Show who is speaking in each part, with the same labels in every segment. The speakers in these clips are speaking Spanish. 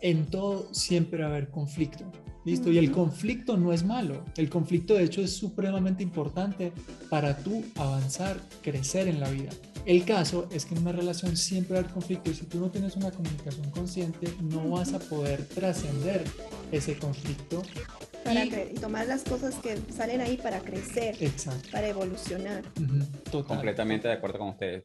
Speaker 1: en todo siempre va a haber conflicto. ¿Listo? Y el conflicto no es malo. El conflicto, de hecho, es supremamente importante para tú avanzar, crecer en la vida. El caso es que en una relación siempre va a haber conflicto y si tú no tienes una comunicación consciente, no vas a poder trascender ese conflicto.
Speaker 2: y, tomar las cosas que salen ahí para crecer, para evolucionar.
Speaker 3: Completamente de acuerdo con ustedes.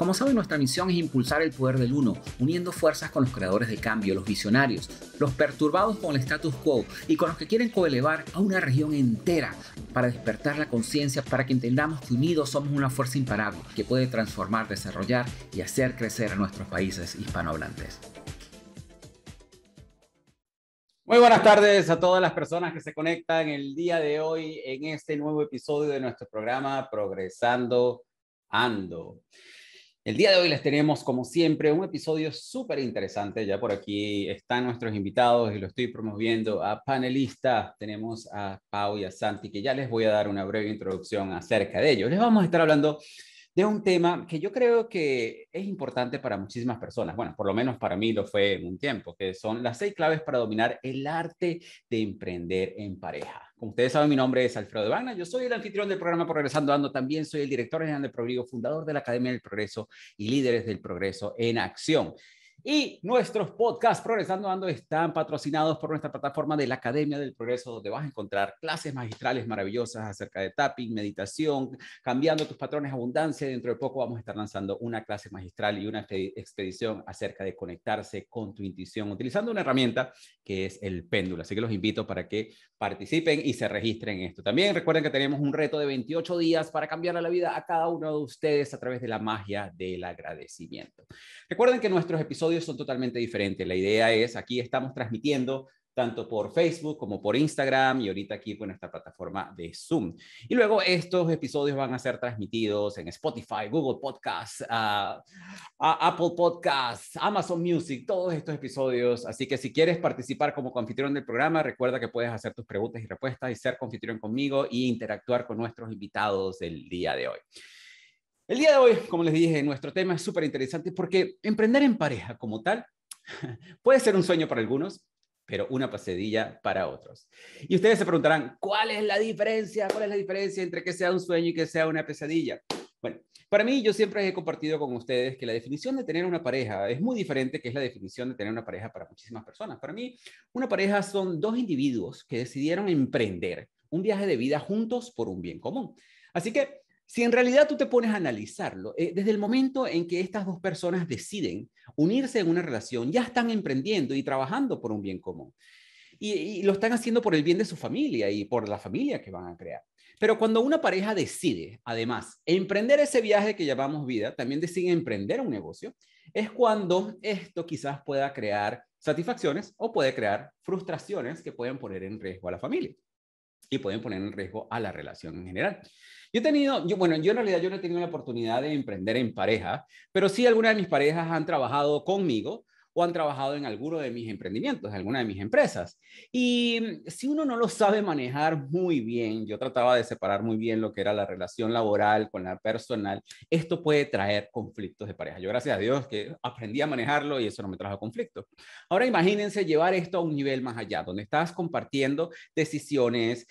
Speaker 3: Como saben, nuestra misión es impulsar el poder del uno, uniendo fuerzas con los creadores de cambio, los visionarios, los perturbados con el status quo y con los que quieren coelevar a una región entera para despertar la conciencia, para que entendamos que unidos somos una fuerza imparable que puede transformar, desarrollar y hacer crecer a nuestros países hispanohablantes. Muy buenas tardes a todas las personas que se conectan el día de hoy en este nuevo episodio de nuestro programa Progresando Ando. El día de hoy les tenemos, como siempre, un episodio súper interesante. Ya por aquí están nuestros invitados y lo estoy promoviendo a panelistas. Tenemos a Pau y a Santi, que ya les voy a dar una breve introducción acerca de ellos. Les vamos a estar hablando de un tema que yo creo que es importante para muchísimas personas. Bueno, por lo menos para mí lo fue en un tiempo, que son las seis claves para dominar el arte de emprender en pareja. Como ustedes saben, mi nombre es Alfredo Wagner, yo soy el anfitrión del programa Progresando Ando, también soy el director general del Progreso, fundador de la Academia del Progreso y líderes del Progreso en Acción. Y nuestros podcasts Progresando Ando están patrocinados por nuestra plataforma de la Academia del Progreso, donde vas a encontrar clases magistrales maravillosas acerca de tapping, meditación, cambiando tus patrones abundancia. Dentro de poco vamos a estar lanzando una clase magistral y una expedición acerca de conectarse con tu intuición, utilizando una herramienta que es el péndulo. Así que los invito para que participen y se registren en esto. También recuerden que tenemos un reto de 28 días para cambiar la vida a cada uno de ustedes a través de la magia del agradecimiento. Recuerden que nuestros episodios son totalmente diferentes. La idea es, aquí estamos transmitiendo tanto por Facebook como por Instagram y ahorita aquí con esta plataforma de Zoom. Y luego estos episodios van a ser transmitidos en Spotify, Google Podcasts, ah, Apple Podcasts, Amazon Music, todos estos episodios. Así que si quieres participar como confitrión del programa, recuerda que puedes hacer tus preguntas y respuestas y ser confitrión conmigo y e interactuar con nuestros invitados del día de hoy. El día de hoy, como les dije, nuestro tema es súper interesante porque emprender en pareja como tal puede ser un sueño para algunos, pero una pesadilla para otros. Y ustedes se preguntarán, ¿cuál es la diferencia? ¿Cuál es la diferencia entre que sea un sueño y que sea una pesadilla? Bueno, para mí yo siempre he compartido con ustedes que la definición de tener una pareja es muy diferente que es la definición de tener una pareja para muchísimas personas. Para mí, una pareja son dos individuos que decidieron emprender un viaje de vida juntos por un bien común. Así que si en realidad tú te pones a analizarlo, eh, desde el momento en que estas dos personas deciden unirse en una relación, ya están emprendiendo y trabajando por un bien común. Y, y, lo están haciendo por el bien de su familia y por la familia que van a crear. Pero cuando una pareja decide, además, emprender ese viaje que llamamos vida, también decide emprender un negocio, es cuando esto quizás pueda crear satisfacciones o puede crear frustraciones que pueden poner en riesgo a la familia y pueden poner en riesgo a la relación en general. Yo he tenido, bueno, yo en realidad yo no he tenido la oportunidad de emprender en pareja, pero sí algunas de mis parejas han trabajado conmigo o han trabajado en alguno de mis emprendimientos, en alguna de mis empresas. Y mm, si uno no lo sabe manejar muy bien, yo trataba de separar muy bien lo que era la relación laboral con la personal, esto puede traer conflictos de pareja. Yo gracias a Dios que aprendí a manejarlo y eso no me trajo conflicto Ahora imagínense llevar esto a un nivel más allá, donde estás compartiendo decisiones,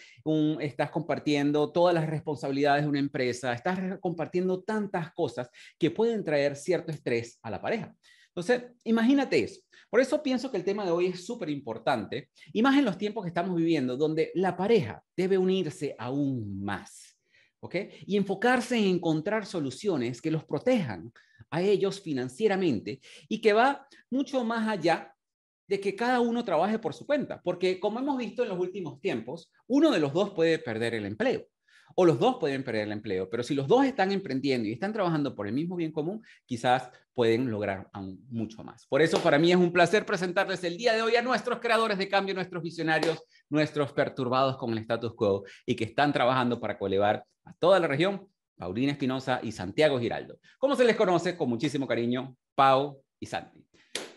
Speaker 3: estás compartiendo todas las responsabilidades de una empresa, estás compartiendo tantas cosas que pueden traer cierto estrés a la pareja. Entonces, imagínate eso. Por eso pienso que el tema de hoy es súper importante, y más en los tiempos que estamos viviendo, donde la pareja debe unirse aún más, ¿ok? Y enfocarse en encontrar soluciones que los protejan a ellos financieramente y que va mucho más allá de que cada uno trabaje por su cuenta, porque como hemos visto en los últimos tiempos, uno de los dos puede perder el empleo o los dos pueden perder el empleo, pero si los dos están emprendiendo y están trabajando por el mismo bien común, quizás pueden lograr aún mucho más. Por eso para mí es un placer presentarles el día de hoy a nuestros creadores de cambio, nuestros visionarios, nuestros perturbados con el status quo y que están trabajando para colevar a toda la región, Paulina Espinosa y Santiago Giraldo. ¿Cómo se les conoce? Con muchísimo cariño, Pau y Santi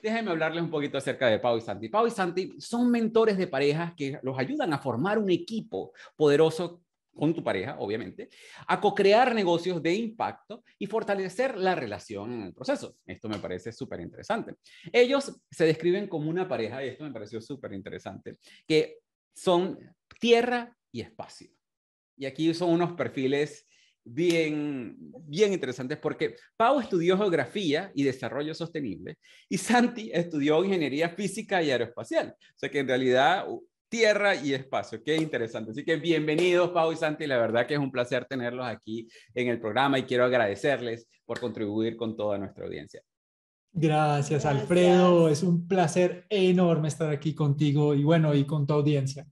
Speaker 3: déjenme hablarles un poquito acerca de Pau y Santi. Pau y Santi son mentores de parejas que los ayudan a formar un equipo poderoso con tu pareja, obviamente, a co-crear negocios de impacto y fortalecer la relación en el proceso. Esto me parece súper interesante. Ellos se describen como una pareja, y esto me pareció súper interesante, que son tierra y espacio. Y aquí son unos perfiles bien, bien interesantes porque Pau estudió geografía y desarrollo sostenible y Santi estudió ingeniería física y aeroespacial. O sea que en realidad tierra y espacio. Qué interesante. Así que bienvenidos, Pau y Santi. La verdad que es un placer tenerlos aquí en el programa y quiero agradecerles por contribuir con toda nuestra audiencia.
Speaker 1: Gracias, Alfredo. Es un placer enorme estar aquí contigo y bueno, y con tu audiencia.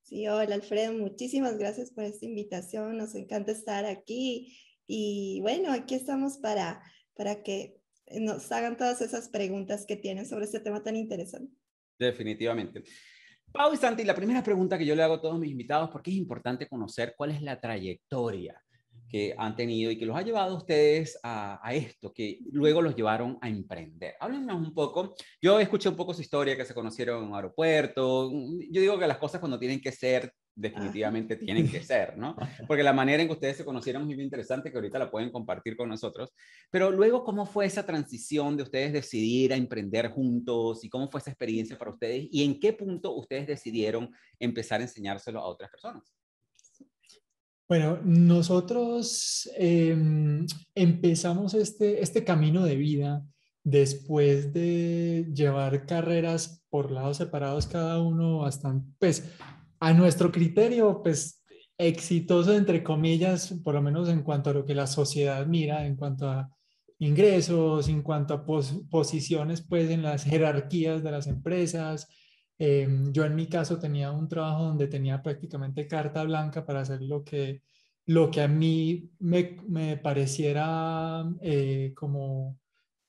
Speaker 2: Sí, hola Alfredo, muchísimas gracias por esta invitación, nos encanta estar aquí y bueno, aquí estamos para, para que nos hagan todas esas preguntas que tienen sobre este tema tan interesante.
Speaker 3: Definitivamente. Pau y Santi, la primera pregunta que yo le hago a todos mis invitados, porque es importante conocer cuál es la trayectoria que han tenido y que los ha llevado a ustedes a, a, esto, que luego los llevaron a emprender. Háblenos un poco. Yo escuché un poco su historia, que se conocieron en un aeropuerto. Yo digo que las cosas cuando tienen que ser, definitivamente tienen que ser, ¿no? Porque la manera en que ustedes se conocieron es muy interesante, que ahorita la pueden compartir con nosotros. Pero luego, ¿cómo fue esa transición de ustedes decidir a emprender juntos y cómo fue esa experiencia para ustedes y en qué punto ustedes decidieron empezar a enseñárselo a otras personas?
Speaker 1: Bueno, nosotros em, empezamos este, este camino de vida después de llevar carreras por lados separados cada uno bastante, pues a nuestro criterio, pues exitoso, entre comillas, por lo menos en cuanto a lo que la sociedad mira, en cuanto a ingresos, en cuanto a posiciones, pues en las jerarquías de las empresas. Em, yo en mi caso tenía un trabajo donde tenía prácticamente carta blanca para hacer lo que, lo que a mí me, me pareciera eh, como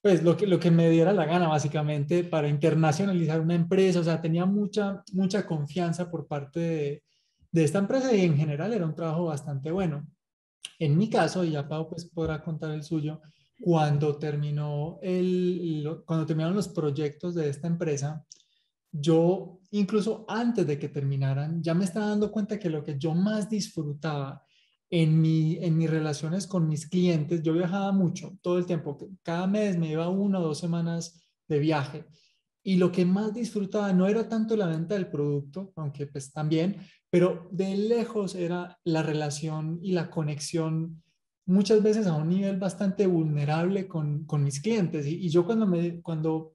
Speaker 1: pues lo que, lo que me diera la gana básicamente para internacionalizar una empresa, o sea, tenía mucha, mucha confianza por parte de, esta empresa y en general era un trabajo bastante bueno. En mi caso, y ya Pau pues podrá contar el suyo, cuando, terminó el, cuando terminaron los proyectos de esta empresa, yo incluso antes de que terminaran, ya me estaba dando cuenta que lo que yo más disfrutaba en, mi, en mis relaciones con mis clientes, yo viajaba mucho, todo el tiempo, cada mes me iba una o dos semanas de viaje. Y lo que más disfrutaba no era tanto la venta del producto, aunque pues también, pero de lejos era la relación y la conexión muchas veces a un nivel bastante vulnerable con, con mis clientes. Y, yo cuando, cuando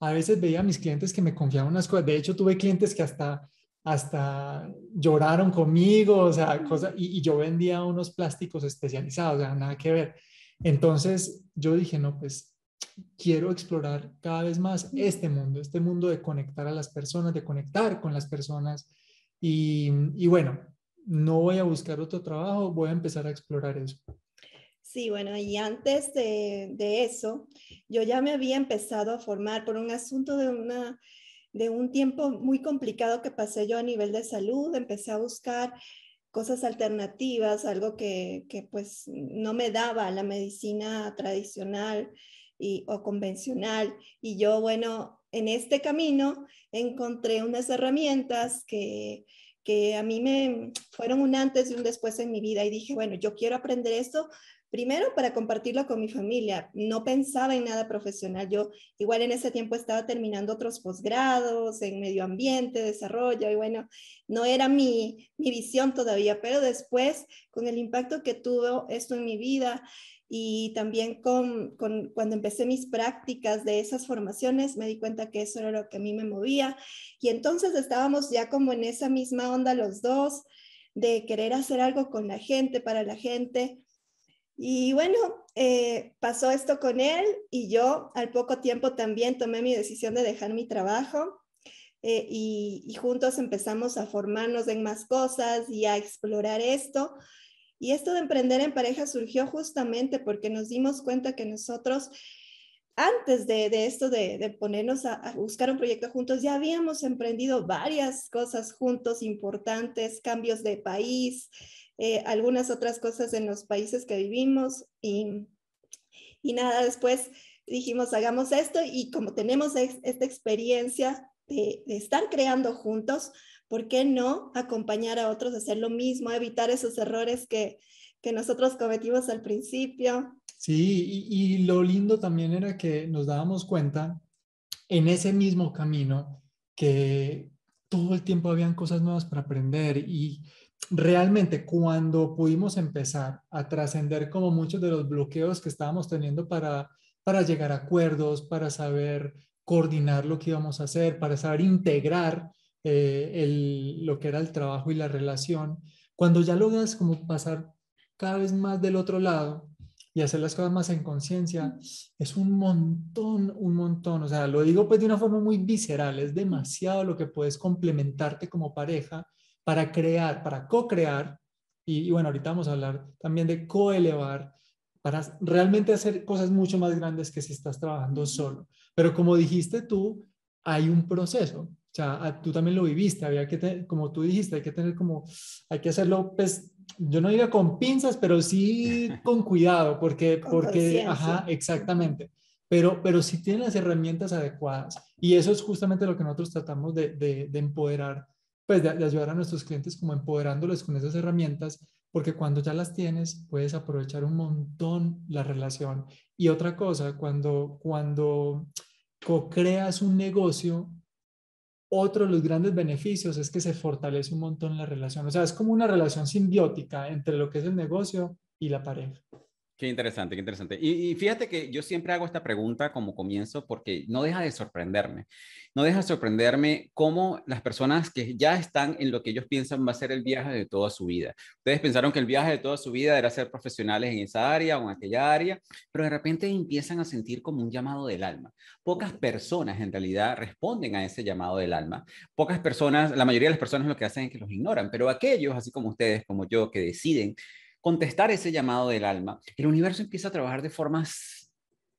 Speaker 1: a veces veía a mis clientes que me confiaban unas cosas, de hecho tuve clientes que hasta hasta lloraron conmigo, o sea, cosa, y, yo vendía unos plásticos especializados, o sea, nada que ver. Entonces yo dije, no, pues quiero explorar cada vez más este mundo, este mundo de conectar a las personas, de conectar con las personas. Y, bueno, no voy a buscar otro trabajo, voy a empezar a explorar eso.
Speaker 2: Sí, bueno, y antes de eso, yo ya me había empezado a formar por un asunto de una de un tiempo muy complicado que pasé yo a nivel de salud, empecé a buscar cosas alternativas, algo que, que pues no me daba la medicina tradicional y, o convencional. Y yo, bueno, en este camino encontré unas herramientas que, que a mí me fueron un antes y un después en mi vida y dije, bueno, yo quiero aprender esto, Primero, para compartirlo con mi familia. No pensaba en nada profesional. Yo igual en ese tiempo estaba terminando otros posgrados en medio ambiente, desarrollo, y bueno, no era mi, mi visión todavía, pero después, con el impacto que tuvo esto en mi vida y también con, con, cuando empecé mis prácticas de esas formaciones, me di cuenta que eso era lo que a mí me movía. Y entonces estábamos ya como en esa misma onda los dos de querer hacer algo con la gente, para la gente y bueno, eh, pasó esto con él y yo al poco tiempo también tomé mi decisión de dejar mi trabajo eh, y, juntos empezamos a formarnos en más cosas y a explorar esto. Y esto de emprender en pareja surgió justamente porque nos dimos cuenta que nosotros, antes de, esto de, ponernos a buscar un proyecto juntos, ya habíamos emprendido varias cosas juntos importantes, cambios de país, eh, algunas otras cosas en los países que vivimos y, y nada, después dijimos, hagamos esto y como tenemos esta experiencia de, estar creando juntos, ¿por qué no acompañar a otros a hacer lo mismo, evitar esos errores que, que nosotros cometimos al principio?
Speaker 1: Sí, y, y, lo lindo también era que nos dábamos cuenta en ese mismo camino que todo el tiempo habían cosas nuevas para aprender y realmente cuando pudimos empezar a trascender como muchos de los bloqueos que estábamos teniendo para, llegar a acuerdos, para saber coordinar lo que íbamos a hacer, para saber integrar eh, lo que era el trabajo y la relación, cuando ya logras como pasar cada vez más del otro lado y hacer las cosas más en conciencia, es un montón, un montón, o sea, lo digo pues de una forma muy visceral, es demasiado lo que puedes complementarte como pareja para crear, para co-crear, y, bueno, ahorita vamos a hablar también de co-elevar, para realmente hacer cosas mucho más grandes que si estás trabajando solo. Pero como dijiste tú, hay un proceso. O sea, tú también lo viviste, había que, como tú dijiste, hay que tener como, hay que hacerlo, pues, yo no diría con pinzas, pero sí con cuidado, porque, porque, ajá, exactamente. Pero, pero sí tienen las herramientas adecuadas. Y eso es justamente lo que nosotros tratamos de, de empoderar pues de, ayudar a nuestros clientes como empoderándoles con esas herramientas, porque cuando ya las tienes puedes aprovechar un montón la relación. Y otra cosa, cuando, cuando co-creas un negocio, otro de los grandes beneficios es que se fortalece un montón la relación. O sea, es como una relación simbiótica entre lo que es el negocio y la pareja.
Speaker 3: Qué interesante, qué interesante. Y, fíjate que yo siempre hago esta pregunta como comienzo porque no deja de sorprenderme. No deja de sorprenderme cómo las personas que ya están en lo que ellos piensan va a ser el viaje de toda su vida. Ustedes pensaron que el viaje de toda su vida era ser profesionales en esa área o en aquella área, pero de repente empiezan a sentir como un llamado del alma. Pocas personas en realidad responden a ese llamado del alma. Pocas personas, la mayoría de las personas lo que hacen es que los ignoran, pero aquellos, así como ustedes, como yo, que deciden contestar ese llamado del alma, el universo empieza a trabajar de formas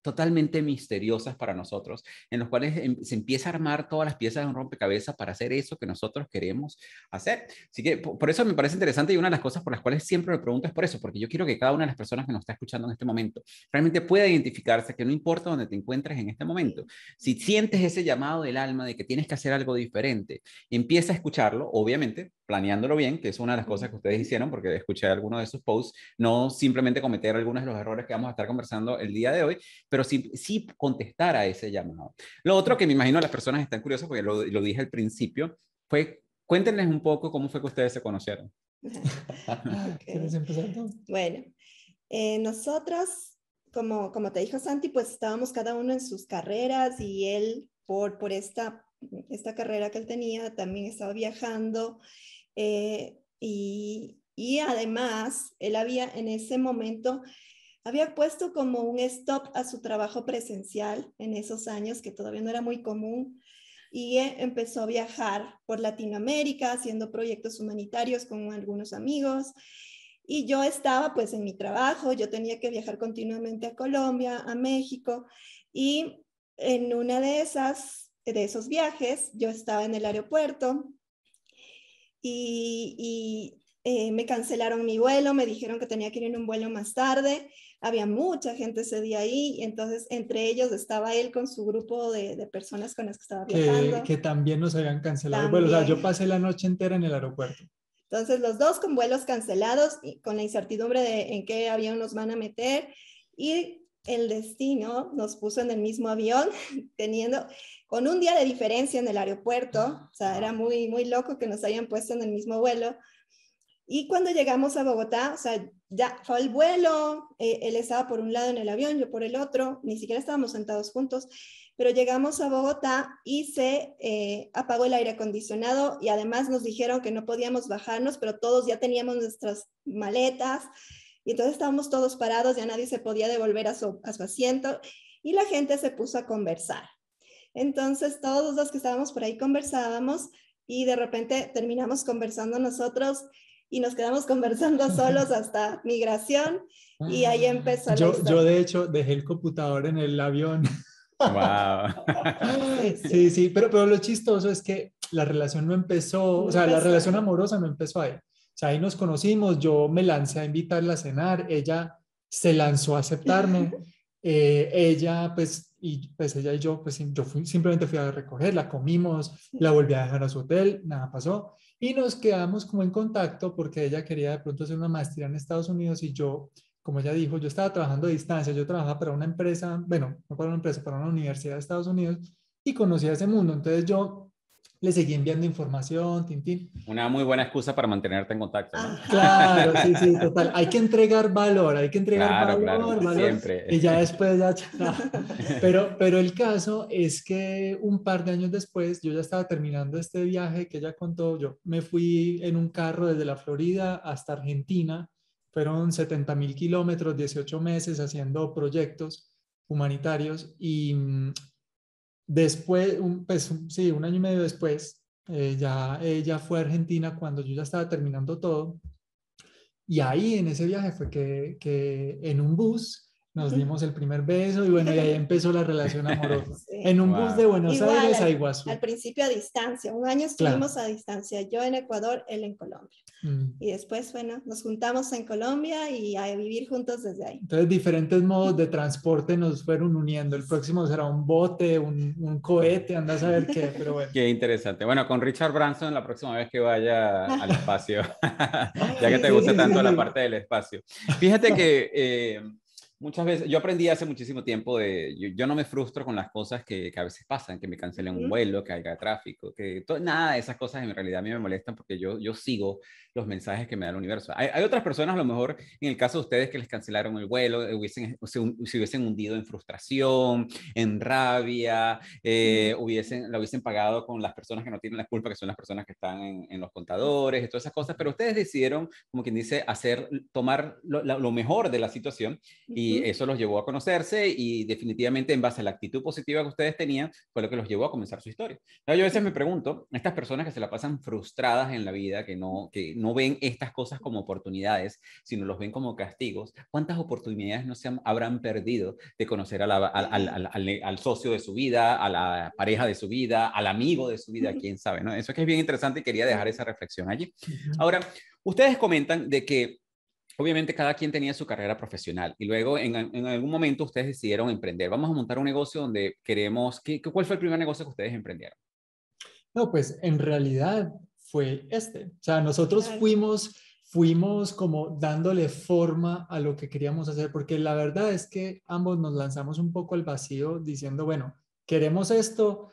Speaker 3: totalmente misteriosas para nosotros, en los cuales em, se empieza a armar todas las piezas de un rompecabezas para hacer eso que nosotros queremos hacer. Así que por eso me parece interesante y una de las cosas por las cuales siempre me pregunto es por eso, porque yo quiero que cada una de las personas que nos está escuchando en este momento realmente pueda identificarse que no importa dónde te encuentres en este momento, si sientes ese llamado del alma de que tienes que hacer algo diferente, empieza a escucharlo, obviamente planeándolo bien, que es una de las cosas que ustedes hicieron, porque escuché algunos de sus posts, no simplemente cometer algunos de los errores que vamos a estar conversando el día de hoy, pero sí, sí contestar a ese llamado. Lo otro que me imagino las personas están curiosas, porque lo, dije al principio, fue cuéntenles un poco cómo fue que ustedes se conocieron.
Speaker 2: Bueno, eh, nosotros, como, como te dijo Santi, pues estábamos cada uno en sus carreras y él por, por esta, esta carrera que él tenía también estaba viajando eh, y, y además, él había en ese momento había puesto como un stop a su trabajo presencial en esos años, que todavía no era muy común, y e, empezó a viajar por Latinoamérica haciendo proyectos humanitarios con algunos amigos. Y yo estaba pues en mi trabajo, yo tenía que viajar continuamente a Colombia, a México, y en una de esas, de esos viajes, yo estaba en el aeropuerto y, eh, me cancelaron mi vuelo, me dijeron que tenía que ir en un vuelo más tarde, había mucha gente ese día ahí, y entonces entre ellos estaba él con su grupo de, personas con las que estaba viajando. Que,
Speaker 1: también nos habían cancelado vuelos, o yo pasé la noche entera en el aeropuerto.
Speaker 2: Entonces los dos con vuelos cancelados y con la incertidumbre de en qué avión nos van a meter y el destino nos puso en el mismo avión, teniendo con un día de diferencia en el aeropuerto, o sea, era muy, muy loco que nos hayan puesto en el mismo vuelo. Y cuando llegamos a Bogotá, o sea, ya fue el vuelo, eh, él estaba por un lado en el avión, yo por el otro, ni siquiera estábamos sentados juntos, pero llegamos a Bogotá y se eh, apagó el aire acondicionado y además nos dijeron que no podíamos bajarnos, pero todos ya teníamos nuestras maletas, y entonces estábamos todos parados, ya nadie se podía devolver a su, a asiento y la gente se puso a conversar. Entonces todos los que estábamos por ahí conversábamos y de repente terminamos conversando nosotros y nos quedamos conversando solos hasta migración y ahí ah. empezó yo, de
Speaker 1: hecho dejé el computador en el avión. sí, sí, pero, pero lo chistoso es que la relación no empezó, o sea, la relación amorosa no empezó ahí. O sea, ahí nos conocimos, yo me lancé a invitarla a cenar, ella se lanzó a aceptarme, eh, ella pues y pues ella y yo pues yo simplemente fui a recogerla, comimos, la volví a dejar a su hotel, nada pasó y nos quedamos como en contacto porque ella quería de pronto hacer una maestría en Estados Unidos y yo como ella dijo, yo estaba trabajando a distancia, yo trabajaba para una empresa, bueno, no para una empresa, para una universidad de Estados Unidos y conocía ese mundo. Entonces yo le seguí enviando información, Tintín.
Speaker 3: Una muy buena excusa para mantenerte en contacto. claro, sí, sí, total.
Speaker 1: Hay que entregar valor, hay que entregar valor, valor, Y ya después ya... Pero, pero el caso es que un par de años después, yo ya estaba terminando este viaje que ella contó, yo me fui en un carro desde la Florida hasta Argentina, fueron 70 mil kilómetros, 18 meses haciendo proyectos humanitarios y mm, Después, un, pues, sí, un año y medio después, eh, ya ella fue a Argentina cuando yo ya estaba terminando todo. Y ahí en ese viaje fue que, que en un bus nos dimos el primer beso y bueno, y ahí empezó la relación amorosa. En un bus de Buenos Aires a Iguazú. Al
Speaker 2: principio a distancia, un año estuvimos a distancia, yo en Ecuador, él en Colombia. Mm. Y después, bueno, nos juntamos en Colombia y a vivir juntos desde ahí.
Speaker 1: Entonces, diferentes modos de transporte nos fueron uniendo. El próximo será un bote, un, un cohete, andas a ver qué, pero bueno.
Speaker 3: Qué interesante. Bueno, con Richard Branson la próxima vez que vaya al espacio, ya que te gusta tanto la parte del espacio. Fíjate que... Eh, muchas veces, yo aprendí hace muchísimo tiempo de, yo, no me frustro con las cosas que, que a veces pasan, que me cancelen un vuelo, que haya tráfico, que nada de esas cosas en realidad a mí me molestan porque yo, yo sigo los mensajes que me da el universo. Hay, otras personas, a lo mejor en el caso de ustedes que les cancelaron el vuelo, eh, hubiesen, se, hubiesen hundido en frustración, en rabia, eh, hubiesen, la hubiesen pagado con las personas que no tienen la culpa, que son las personas que están en, los contadores y todas esas cosas, pero ustedes decidieron, como quien dice, hacer, tomar lo, lo mejor de la situación y y eso los llevó a conocerse y definitivamente en base a la actitud positiva que ustedes tenían fue lo que los llevó a comenzar su historia. Yo a veces me pregunto, estas personas que se la pasan frustradas en la vida, que no, que no ven estas cosas como oportunidades, sino los ven como castigos, ¿cuántas oportunidades no se habrán perdido de conocer al, socio de su vida, a la pareja de su vida, al amigo de su vida, quién sabe? ¿no? Eso es que es bien interesante y quería dejar esa reflexión allí. Ahora, ustedes comentan de que obviamente cada quien tenía su carrera profesional y luego en, algún momento ustedes decidieron emprender. Vamos a montar un negocio donde queremos, ¿qué, ¿cuál fue el primer negocio que ustedes emprendieron?
Speaker 1: No, pues en realidad fue este. O sea, nosotros fuimos, fuimos como dándole forma a lo que queríamos hacer, porque la verdad es que ambos nos lanzamos un poco al vacío diciendo, bueno, queremos esto,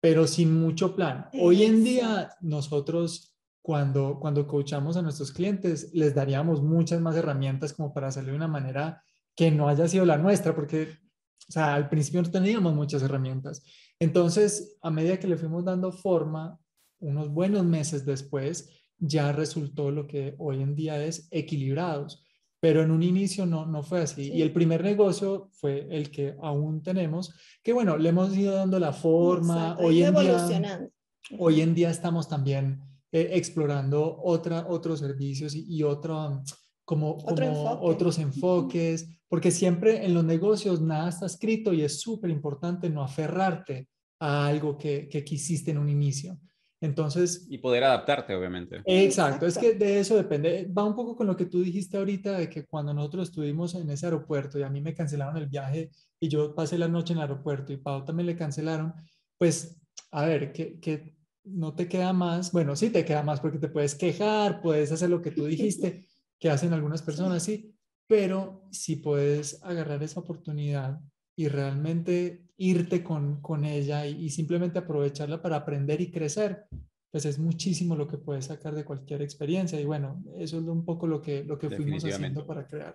Speaker 1: pero sin mucho plan. Hoy en día nosotros cuando, cuando coachamos a nuestros clientes, les daríamos muchas más herramientas como para hacerlo de una manera que no haya sido la nuestra, porque o sea, al principio no teníamos muchas herramientas. Entonces, a medida que le fuimos dando forma, unos buenos meses después, ya resultó lo que hoy en día es equilibrados. Pero en un inicio no, no fue así. Y el primer negocio fue el que aún tenemos, que bueno, le hemos ido dando la forma. hoy, en día, hoy en día estamos también eh, explorando otra, otros servicios y, um, otro, como, otros enfoques, porque siempre en los negocios nada está escrito y es súper importante no aferrarte a algo que, que quisiste en un inicio. Entonces...
Speaker 3: Y poder adaptarte, obviamente.
Speaker 1: Exacto, es que de eso depende. Va un poco con lo que tú dijiste ahorita, de que cuando nosotros estuvimos en ese aeropuerto y a mí me cancelaron el viaje y yo pasé la noche en el aeropuerto y Pau también le cancelaron, pues, a ver, ¿qué, qué, no te queda más, bueno, sí te queda más porque te puedes quejar, puedes hacer lo que tú dijiste, que hacen algunas personas, sí, pero si puedes agarrar esa oportunidad y realmente irte con, con ella y, simplemente aprovecharla para aprender y crecer, pues es muchísimo lo que puedes sacar de cualquier experiencia. Y bueno, eso es un poco lo que, lo que fuimos haciendo para crear.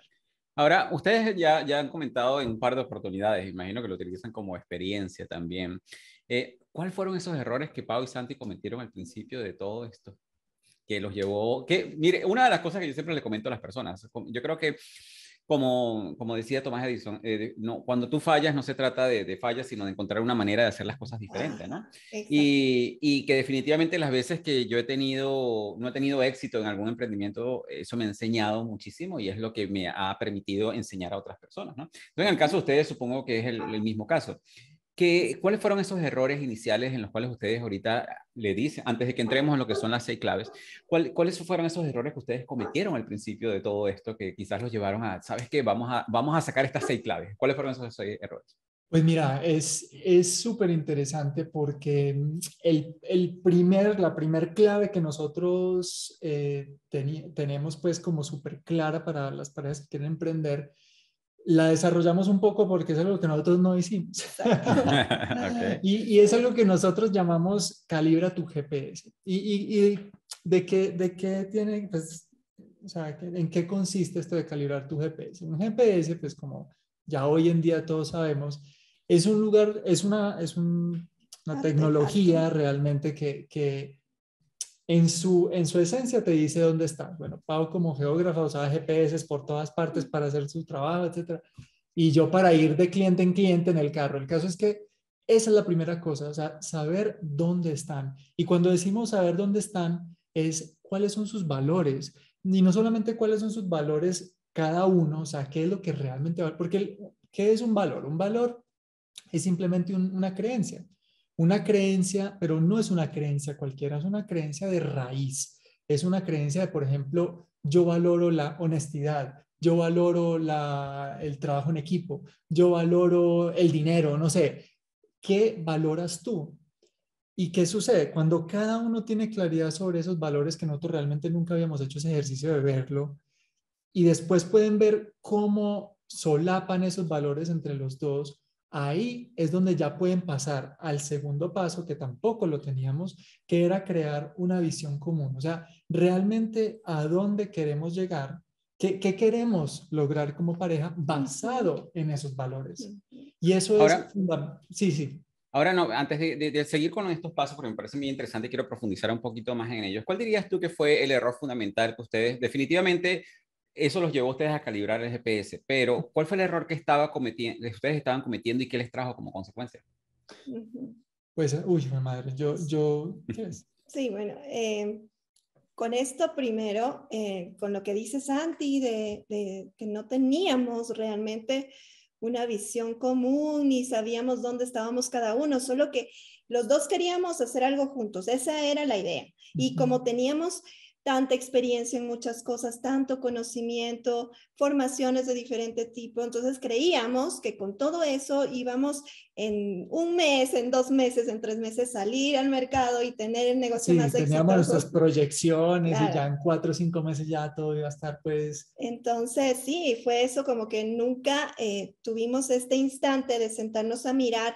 Speaker 3: Ahora, ustedes ya, ya han comentado en un par de oportunidades, imagino que lo utilizan como experiencia también. Eh, ¿Cuáles fueron esos errores que Pau y Santi cometieron al principio de todo esto? Que los llevó, que, mire, una de las cosas que yo siempre le comento a las personas, yo creo que como, como decía Tomás Edison, eh, no, cuando tú fallas no se trata de, fallas, sino de encontrar una manera de hacer las cosas diferentes, ah, ¿no? Y, que definitivamente las veces que yo he tenido, no he tenido éxito en algún emprendimiento, eso me ha enseñado muchísimo y es lo que me ha permitido enseñar a otras personas, ¿no? en el caso de ustedes, supongo que es el, el mismo caso. ¿Cuáles fueron esos errores iniciales en los cuales ustedes ahorita le dicen, antes de que entremos en lo que son las seis claves, cuáles fueron esos errores que ustedes cometieron al principio de todo esto que quizás los llevaron a, ¿sabes qué? Vamos a, vamos a sacar estas seis claves. ¿Cuáles fueron esos seis errores?
Speaker 1: Pues mira, es súper interesante porque mm, el, el, primer, la primer clave que nosotros eh, tenemos pues como súper clara para las parejas que quieren emprender la desarrollamos un poco porque es algo que nosotros no hicimos. y, es algo que nosotros llamamos calibra tu GPS. ¿Y, de, qué, de qué tiene, pues, o sea, en qué consiste esto de calibrar tu GPS? Un GPS, pues como ya hoy en día todos sabemos, es un lugar, es una, es una
Speaker 2: tecnología
Speaker 1: realmente que en su, en su esencia te dice dónde están, Bueno, Pau como geógrafo usaba GPS por todas partes para hacer su trabajo, etcétera. Y yo para ir de cliente en cliente en el carro. El caso es que esa es la primera cosa, o sea, saber dónde están. Y cuando decimos saber dónde están, es cuáles son sus valores. Y no solamente cuáles son sus valores cada uno, o sea, qué es lo que realmente vale. Porque, ¿qué es un valor? Un valor es simplemente una creencia una creencia, pero no es una creencia cualquiera, es una creencia de raíz. Es una creencia de, por ejemplo, yo valoro la honestidad, yo valoro el trabajo en equipo, yo valoro el dinero, no sé. ¿Qué valoras tú? ¿Y qué sucede? Cuando cada uno tiene claridad sobre esos valores que nosotros realmente nunca habíamos hecho ese ejercicio de verlo, y después pueden ver cómo solapan esos valores entre los dos, Ahí es donde ya pueden pasar al segundo paso, que tampoco lo teníamos, que era crear una visión común. O sea, realmente a dónde queremos llegar, qué, queremos lograr como pareja avanzado en esos valores. Y eso es fundamental. Sí, sí.
Speaker 3: Ahora no, antes de, seguir con estos pasos, porque me parece muy interesante, quiero profundizar un poquito más en ellos. ¿Cuál dirías tú que fue el error fundamental que ustedes definitivamente eso los llevó a ustedes a calibrar el GPS, pero ¿cuál fue el error que estaba cometiendo, ustedes estaban cometiendo y qué les trajo como consecuencia?
Speaker 1: Pues, uy, mi madre, yo, yo,
Speaker 2: Sí, bueno, eh, con esto primero, eh, con lo que dice Santi, de, de, que no teníamos realmente una visión común ni sabíamos dónde estábamos cada uno, solo que los dos queríamos hacer algo juntos, esa era la idea. Y como teníamos tanta experiencia en muchas cosas, tanto conocimiento, formaciones de diferente tipo. Entonces creíamos que con todo eso íbamos en un mes, en dos meses, en tres meses salir al mercado y tener el negocio más teníamos Teníamos nuestras
Speaker 1: proyecciones y ya en cuatro o cinco meses ya todo iba a estar pues.
Speaker 2: Entonces sí, fue eso como que nunca eh, tuvimos este instante de sentarnos a mirar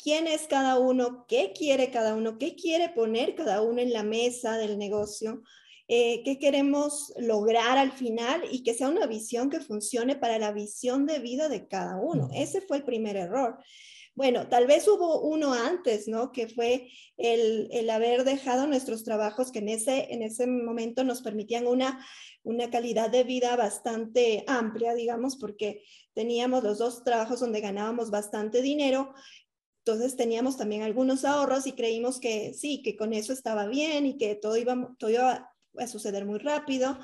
Speaker 2: quién es cada uno, qué quiere cada uno, qué quiere poner cada uno en la mesa del negocio eh, qué queremos lograr al final y que sea una visión que funcione para la visión de vida de cada uno. Ese fue el primer error. Bueno, tal vez hubo uno antes, ¿no? Que fue el, haber dejado nuestros trabajos que en ese, en ese momento nos permitían una, una calidad de vida bastante amplia, digamos, porque teníamos los dos trabajos donde ganábamos bastante dinero entonces teníamos también algunos ahorros y creímos que sí, que con eso estaba bien y que todo iba, todo iba puede suceder muy rápido,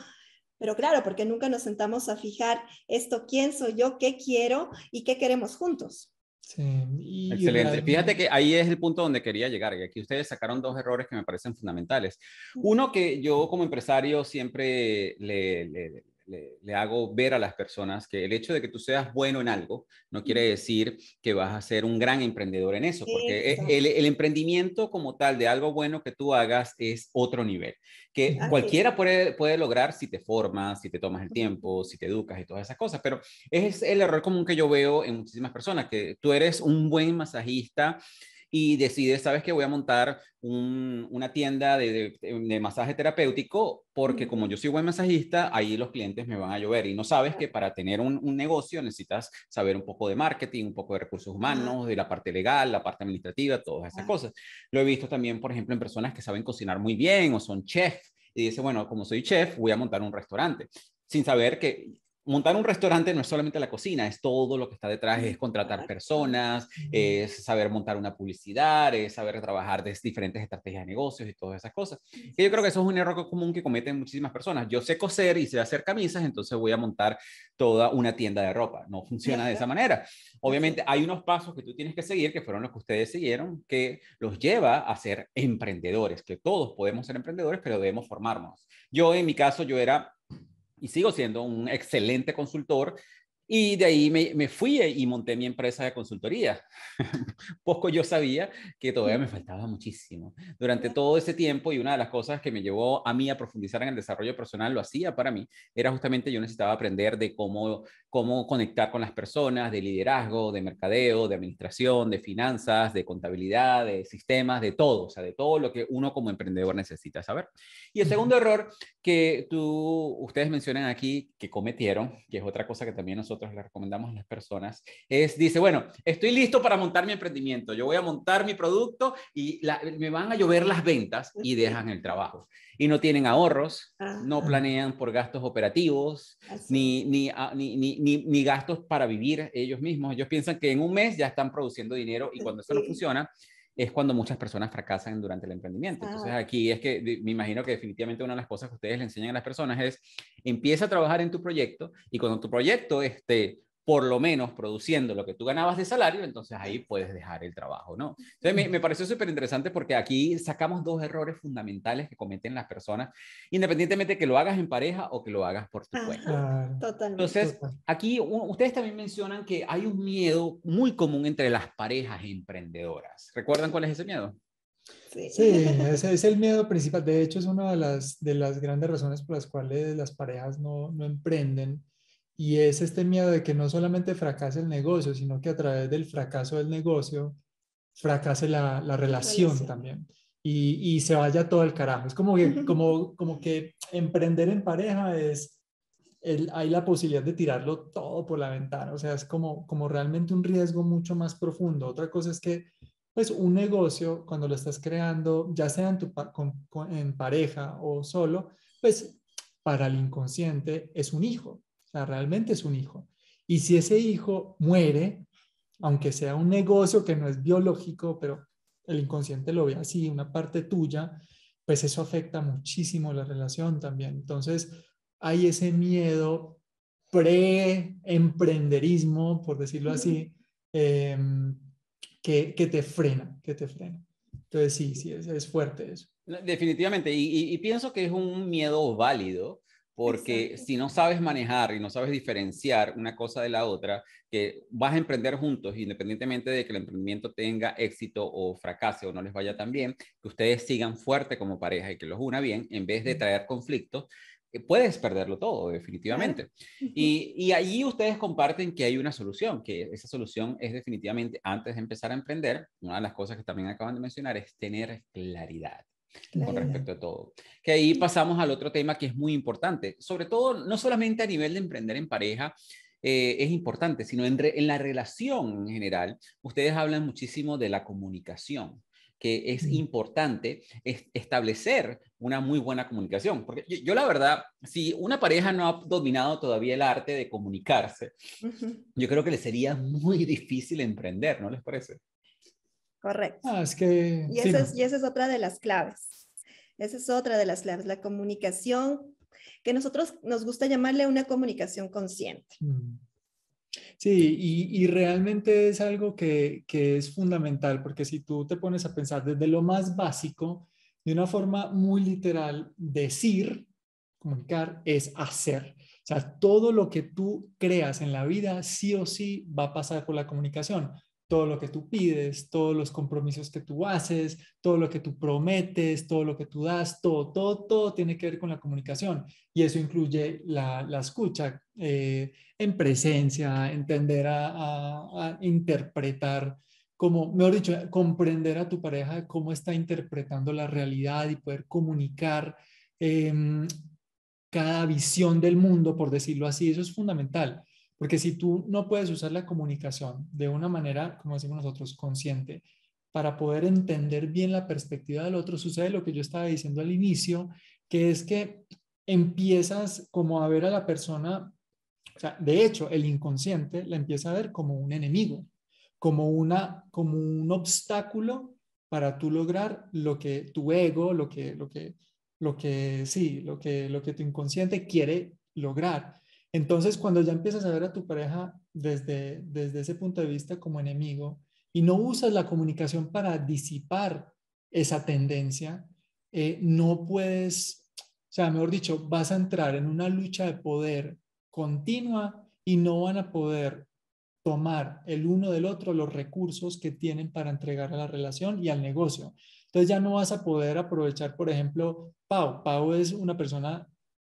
Speaker 2: pero claro, porque nunca nos sentamos a fijar esto, quién soy yo, qué quiero y qué queremos juntos.
Speaker 1: Sí, Excelente. Fíjate que ahí
Speaker 3: es el punto donde quería llegar y aquí ustedes sacaron dos errores que me parecen fundamentales. Uno que yo como empresario siempre le le, hago ver a las personas que el hecho de que tú seas bueno en algo no quiere decir que vas a ser un gran emprendedor en eso, porque e, el, emprendimiento como tal de algo bueno que tú hagas es otro nivel, que cualquiera puede, puede lograr si te formas, si te tomas el tiempo, si te educas y todas esas cosas, pero es el error común que yo veo en muchísimas personas, que tú eres un buen masajista y decides, sabes que voy a montar una tienda de, masaje terapéutico porque como yo soy buen masajista, ahí los clientes me van a llover y no sabes que para tener un, negocio necesitas saber un poco de marketing, un poco de recursos humanos, de la parte legal, la parte administrativa, todas esas cosas. Lo he visto también, por ejemplo, en personas que saben cocinar muy bien o son chef, y dice, bueno, como soy chef, voy a montar un restaurante, sin saber que montar un restaurante no es solamente la cocina, es todo lo que está detrás, es contratar personas, es saber montar una publicidad, es saber trabajar de diferentes estrategias de negocios y todas esas cosas. Y yo creo que eso es un error común que cometen muchísimas personas. Yo sé coser y sé hacer camisas, entonces voy a montar toda una tienda de ropa. No funciona de esa manera. Obviamente hay unos pasos que tú tienes que seguir, que fueron los que ustedes siguieron, que los lleva a ser emprendedores, que todos podemos ser emprendedores, pero debemos formarnos. Yo en mi caso, yo era y sigo siendo un excelente consultor y de ahí me, me, fui e, y monté mi empresa de consultoría. Poco yo sabía que todavía mm. me faltaba muchísimo. Durante todo ese tiempo, y una de las cosas que me llevó a mí a profundizar en el desarrollo personal, lo hacía para mí, era justamente yo necesitaba aprender de cómo, cómo conectar con las personas, de liderazgo, de mercadeo, de administración, de finanzas, de contabilidad, de sistemas, de todo, o sea, de todo lo que uno como emprendedor necesita saber. Y el segundo error que tú, ustedes mencionan aquí, que cometieron, que es otra cosa que también nosotros le recomendamos a las personas es, dice, bueno, estoy listo para montar mi emprendimiento, yo voy a montar mi producto y me van a llover las ventas y dejan el trabajo. Y no tienen ahorros, no planean por gastos operativos, ni ah, ni, ni, ni, ni, gastos para vivir ellos mismos. Ellos piensan que en un mes ya están produciendo dinero y cuando eso no funciona, es cuando muchas personas fracasan durante el emprendimiento. Entonces aquí es que me imagino que definitivamente una de las cosas que ustedes le enseñan a las personas es empieza a trabajar en tu proyecto y cuando tu proyecto esté por lo menos produciendo lo que tú ganabas de salario, entonces ahí puedes dejar el trabajo, ¿no? Entonces me, pareció súper interesante porque aquí sacamos dos errores fundamentales que cometen las personas, independientemente de que lo hagas en pareja o que lo hagas por tu cuenta. Entonces, aquí ustedes también mencionan que hay un miedo muy común entre las parejas emprendedoras. ¿Recuerdan cuál es ese miedo? Sí, sí ese
Speaker 1: es el miedo principal. De hecho, es una de las, de las grandes razones por las cuales las parejas no, no emprenden y es este miedo de que no solamente fracase el negocio, sino que a través del fracaso del negocio fracase la, la relación también y, y, se vaya todo el carajo. Es como que, como, como que emprender en pareja es, el, hay la posibilidad de tirarlo todo por la ventana. O sea, es como, como realmente un riesgo mucho más profundo. Otra cosa es que pues un negocio cuando lo estás creando, ya sea en, tu, en pareja o solo, pues para el inconsciente es un hijo. O sea, realmente es un hijo. Y si ese hijo muere, aunque sea un negocio que no es biológico, pero el inconsciente lo ve así, una parte tuya, pues eso afecta muchísimo la relación también. Entonces, hay ese miedo pre-emprenderismo, por decirlo así, em, que, te frena, que te frena. Entonces, sí, sí, es, fuerte eso.
Speaker 3: Definitivamente, y, pienso que es un miedo válido porque si no sabes manejar y no sabes diferenciar una cosa de la otra, que vas a emprender juntos, independientemente de que el emprendimiento tenga éxito o fracase o no les vaya tan bien, que ustedes sigan fuerte como pareja y que los una bien, en vez de traer conflictos, eh, puedes perderlo todo, definitivamente. Y, y, allí ustedes comparten que hay una solución, que esa solución es definitivamente, antes de empezar a emprender, una de las cosas que también acaban de mencionar es tener claridad con respecto a todo. Que ahí pasamos al otro tema que es muy importante, sobre todo no solamente a nivel de emprender en pareja, eh, es importante, sino en, en, la relación en general. Ustedes hablan muchísimo de la comunicación que es importante establecer una muy buena comunicación. Porque yo, la verdad, si una pareja no ha dominado todavía el arte de comunicarse, yo creo que le sería muy difícil emprender, ¿no les parece?
Speaker 2: Correcto. Ah,
Speaker 1: que, y, esa
Speaker 2: es, otra de las claves. Esa es otra de las claves, la comunicación que nosotros nos gusta llamarle una comunicación consciente.
Speaker 1: Mm. Sí, y, realmente es algo que, que, es fundamental, porque si tú te pones a pensar desde lo más básico, de una forma muy literal, decir, comunicar, es hacer. O sea, todo lo que tú creas en la vida, sí o sí, va a pasar por la comunicación todo lo que tú pides, todos los compromisos que tú haces, todo lo que tú prometes, todo lo que tú das, todo, todo, todo tiene que ver con la comunicación. Y eso incluye la, la escucha eh, en presencia, entender a, interpretar, como, mejor dicho, comprender a tu pareja cómo está interpretando la realidad y poder comunicar. Em, cada visión del mundo, por decirlo así, eso es fundamental. Porque si tú no puedes usar la comunicación de una manera, como decimos nosotros, consciente, para poder entender bien la perspectiva del otro, sucede lo que yo estaba diciendo al inicio, que es que empiezas como a ver a la persona, o sea, de hecho, el inconsciente la empieza a ver como un enemigo, como, una, como un obstáculo para tú lograr lo que tu ego, lo que, lo que, lo que, sí, lo que, lo que tu inconsciente quiere lograr. Entonces, cuando ya empiezas a ver a tu pareja desde, desde ese punto de vista como enemigo y no usas la comunicación para disipar esa tendencia, eh, no puedes, o sea, mejor dicho, vas a entrar en una lucha de poder continua y no van a poder tomar el uno del otro los recursos que tienen para entregar a la relación y al negocio. Entonces ya no vas a poder aprovechar, por ejemplo, Pau. Pau es una persona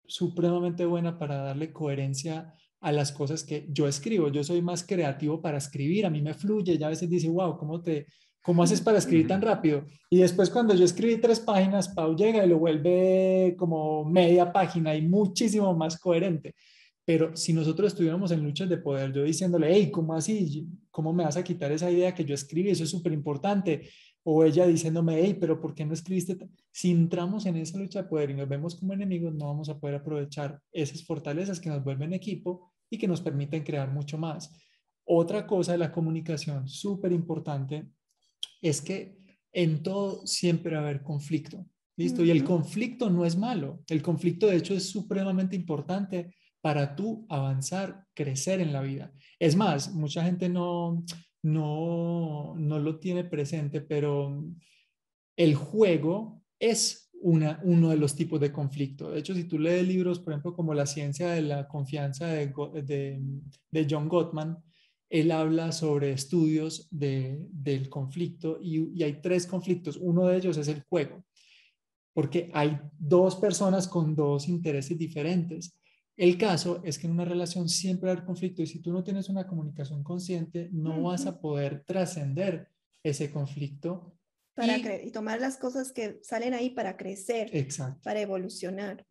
Speaker 1: supremamente buena para darle coherencia a las cosas que yo escribo. Yo soy más creativo para escribir, a mí me fluye, ya a veces dice, wow, ¿cómo te... ¿Cómo haces para escribir tan rápido? Y después cuando yo escribí tres páginas, Pau llega y lo vuelve como media página y muchísimo más coherente. Pero si nosotros estuviéramos en luchas de poder, yo diciéndole, hey, ¿cómo así? ¿Cómo me vas a quitar esa idea que yo escribí? Eso es súper importante o ella diciéndome, hey, pero ¿por qué no escribiste? Si entramos en esa lucha de poder y nos vemos como enemigos, no vamos a poder aprovechar esas fortalezas que nos vuelven equipo y que nos permiten crear mucho más. Otra cosa de la comunicación súper importante es que en todo siempre va a haber conflicto. ¿Listo? Y el conflicto no es malo. El conflicto, de hecho, es supremamente importante para tú avanzar, crecer en la vida. Es más, mucha gente no, no, no lo tiene presente, pero el juego es uno de los tipos de conflicto. De hecho, si tú lees libros, por ejemplo, como La ciencia de la confianza de, John Gottman, él habla sobre estudios del conflicto y, hay tres conflictos. Uno de ellos es el juego, porque hay dos personas con dos intereses diferentes el caso es que en una relación siempre hay conflicto y si tú no tienes una comunicación consciente, no vas a poder trascender ese conflicto.
Speaker 2: Para y, tomar las cosas que salen ahí para crecer, para evolucionar.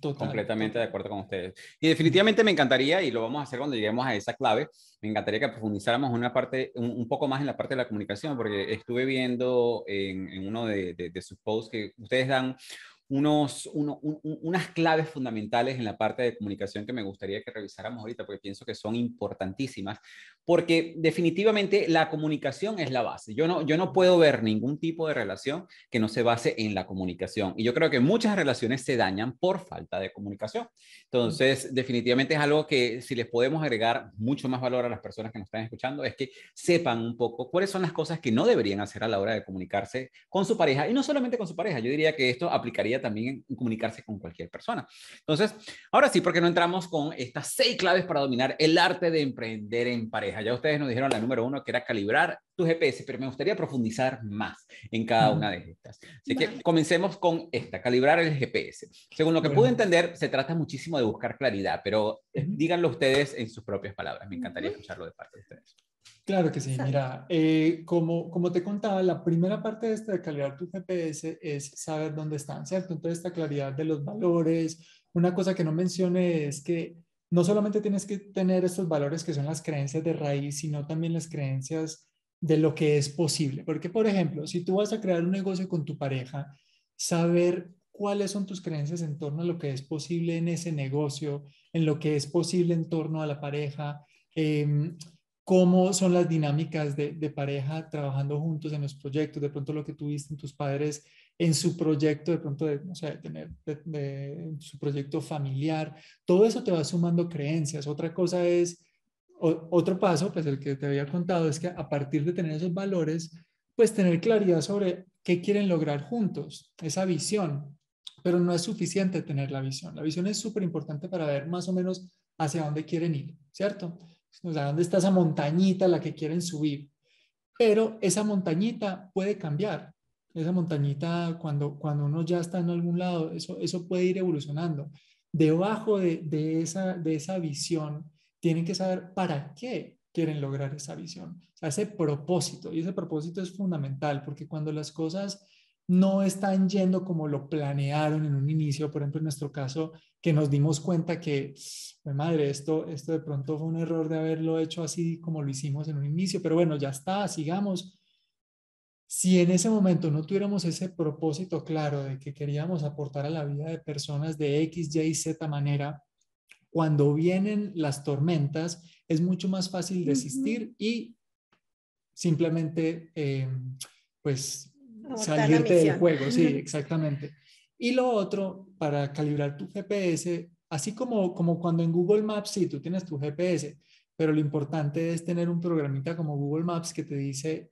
Speaker 3: Completamente de acuerdo con ustedes. Y definitivamente me encantaría, y lo vamos a hacer cuando lleguemos a esa clave, me encantaría que profundizáramos una parte, un, poco más en la parte de la comunicación, porque estuve viendo en, uno de sus posts que ustedes dan unos, unas claves fundamentales en la parte de comunicación que me gustaría que revisáramos ahorita, porque pienso que son importantísimas, porque definitivamente la comunicación es la base. Yo no, yo no puedo ver ningún tipo de relación que no se base en la comunicación. Y yo creo que muchas relaciones se dañan por falta de comunicación. Entonces, definitivamente es algo que si les podemos agregar mucho más valor a las personas que nos están escuchando, es que sepan un poco cuáles son las cosas que no deberían hacer a la hora de comunicarse con su pareja. Y no solamente con su pareja, yo diría que esto aplicaría también en comunicarse con cualquier persona. Entonces, ahora sí, porque no entramos con estas seis claves para dominar el arte de emprender en pareja? Ya ustedes nos dijeron la número uno, que era calibrar tu GPS, e pero me gustaría profundizar más en cada una de estas. Así que comencemos con esta, calibrar el GPS. Según lo que pude entender, se trata muchísimo de buscar claridad, pero eh, díganlo ustedes en sus propias palabras. Me encantaría escucharlo de parte de ustedes.
Speaker 1: Claro que sí, mira, eh, como, como te contaba, la primera parte de esta de tu GPS es saber dónde están, ¿cierto? Entonces, esta claridad de los valores, una cosa que no mencioné es que no solamente tienes que tener estos valores que son las creencias de raíz, sino también las creencias de lo que es posible. Porque, por ejemplo, si tú vas a crear un negocio con tu pareja, saber cuáles son tus creencias en torno a lo que es posible en ese negocio, en lo que es posible en torno a la pareja. Eh, cómo son las dinámicas de, pareja trabajando juntos en los proyectos, de pronto lo que tuviste en tus padres, en su proyecto, de pronto de, no sé, de tener de, su proyecto familiar, todo eso te va sumando creencias. Otra cosa es, otro paso, pues el que te había contado, es que a partir de tener esos valores, pues tener claridad sobre qué quieren lograr juntos, esa visión, pero no es suficiente tener la visión. La visión es súper importante para ver más o menos hacia dónde quieren ir, ¿cierto? O sea, ¿dónde está esa montañita a la que quieren subir? Pero esa montañita puede cambiar. Esa montañita, cuando, cuando uno ya está en algún lado, eso, eso puede ir evolucionando. Debajo de, de esa, de esa visión, tienen que saber para qué quieren lograr esa visión, o sea, ese propósito. Y ese propósito es fundamental, porque cuando las cosas no están yendo como lo planearon en un inicio, por ejemplo, en nuestro caso, que nos dimos cuenta que, madre, esto, esto de pronto fue un error de haberlo hecho así como lo hicimos en un inicio, pero bueno, ya está, sigamos. Si en ese momento no tuviéramos ese propósito claro de que queríamos aportar a la vida de personas de X, Y, Z manera, cuando vienen las tormentas es mucho más fácil desistir y simplemente eh, pues salirte del juego, sí, exactamente. Y lo otro, para calibrar tu GPS, así como, como cuando en Google Maps, sí, tú tienes tu GPS, pero lo importante es tener un programita como Google Maps que te dice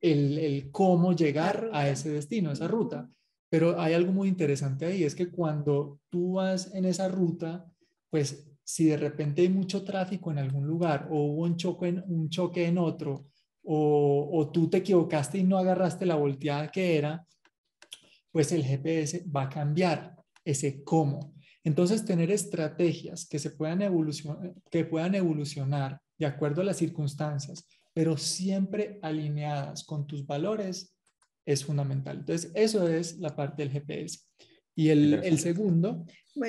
Speaker 1: el, cómo llegar a ese destino, esa ruta. Pero hay algo muy interesante ahí, es que cuando tú vas en esa ruta, pues si de repente hay mucho tráfico en algún lugar o hubo un choque en, un choque en otro, o, tú te equivocaste y no agarraste la volteada que era, pues el GPS va a cambiar ese cómo. Entonces, tener estrategias que, se puedan, evolucionar, que puedan evolucionar de acuerdo a las circunstancias, pero siempre alineadas con tus valores, es fundamental. Entonces, eso es la parte del GPS. Y el segundo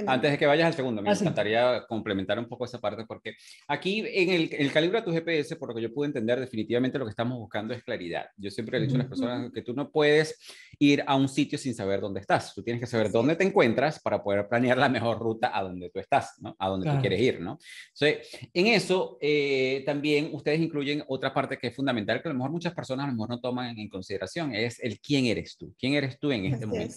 Speaker 2: antes de
Speaker 3: que vayas al segundo, me ah, encantaría complementar un poco esa parte porque aquí en el, calibre de tu GPS, por lo que yo pude entender, definitivamente lo que estamos buscando es claridad. Yo siempre le he dicho a las personas que tú no puedes ir a un sitio sin saber dónde estás. Tú tienes que saber dónde te encuentras para poder planear la mejor ruta a donde tú estás, ¿no? A donde tú quieres ir, ¿no? en eso eh, también ustedes incluyen otra parte que es fundamental que a lo mejor muchas personas a lo mejor no toman en consideración, es el quién eres tú, quién eres tú en este momento.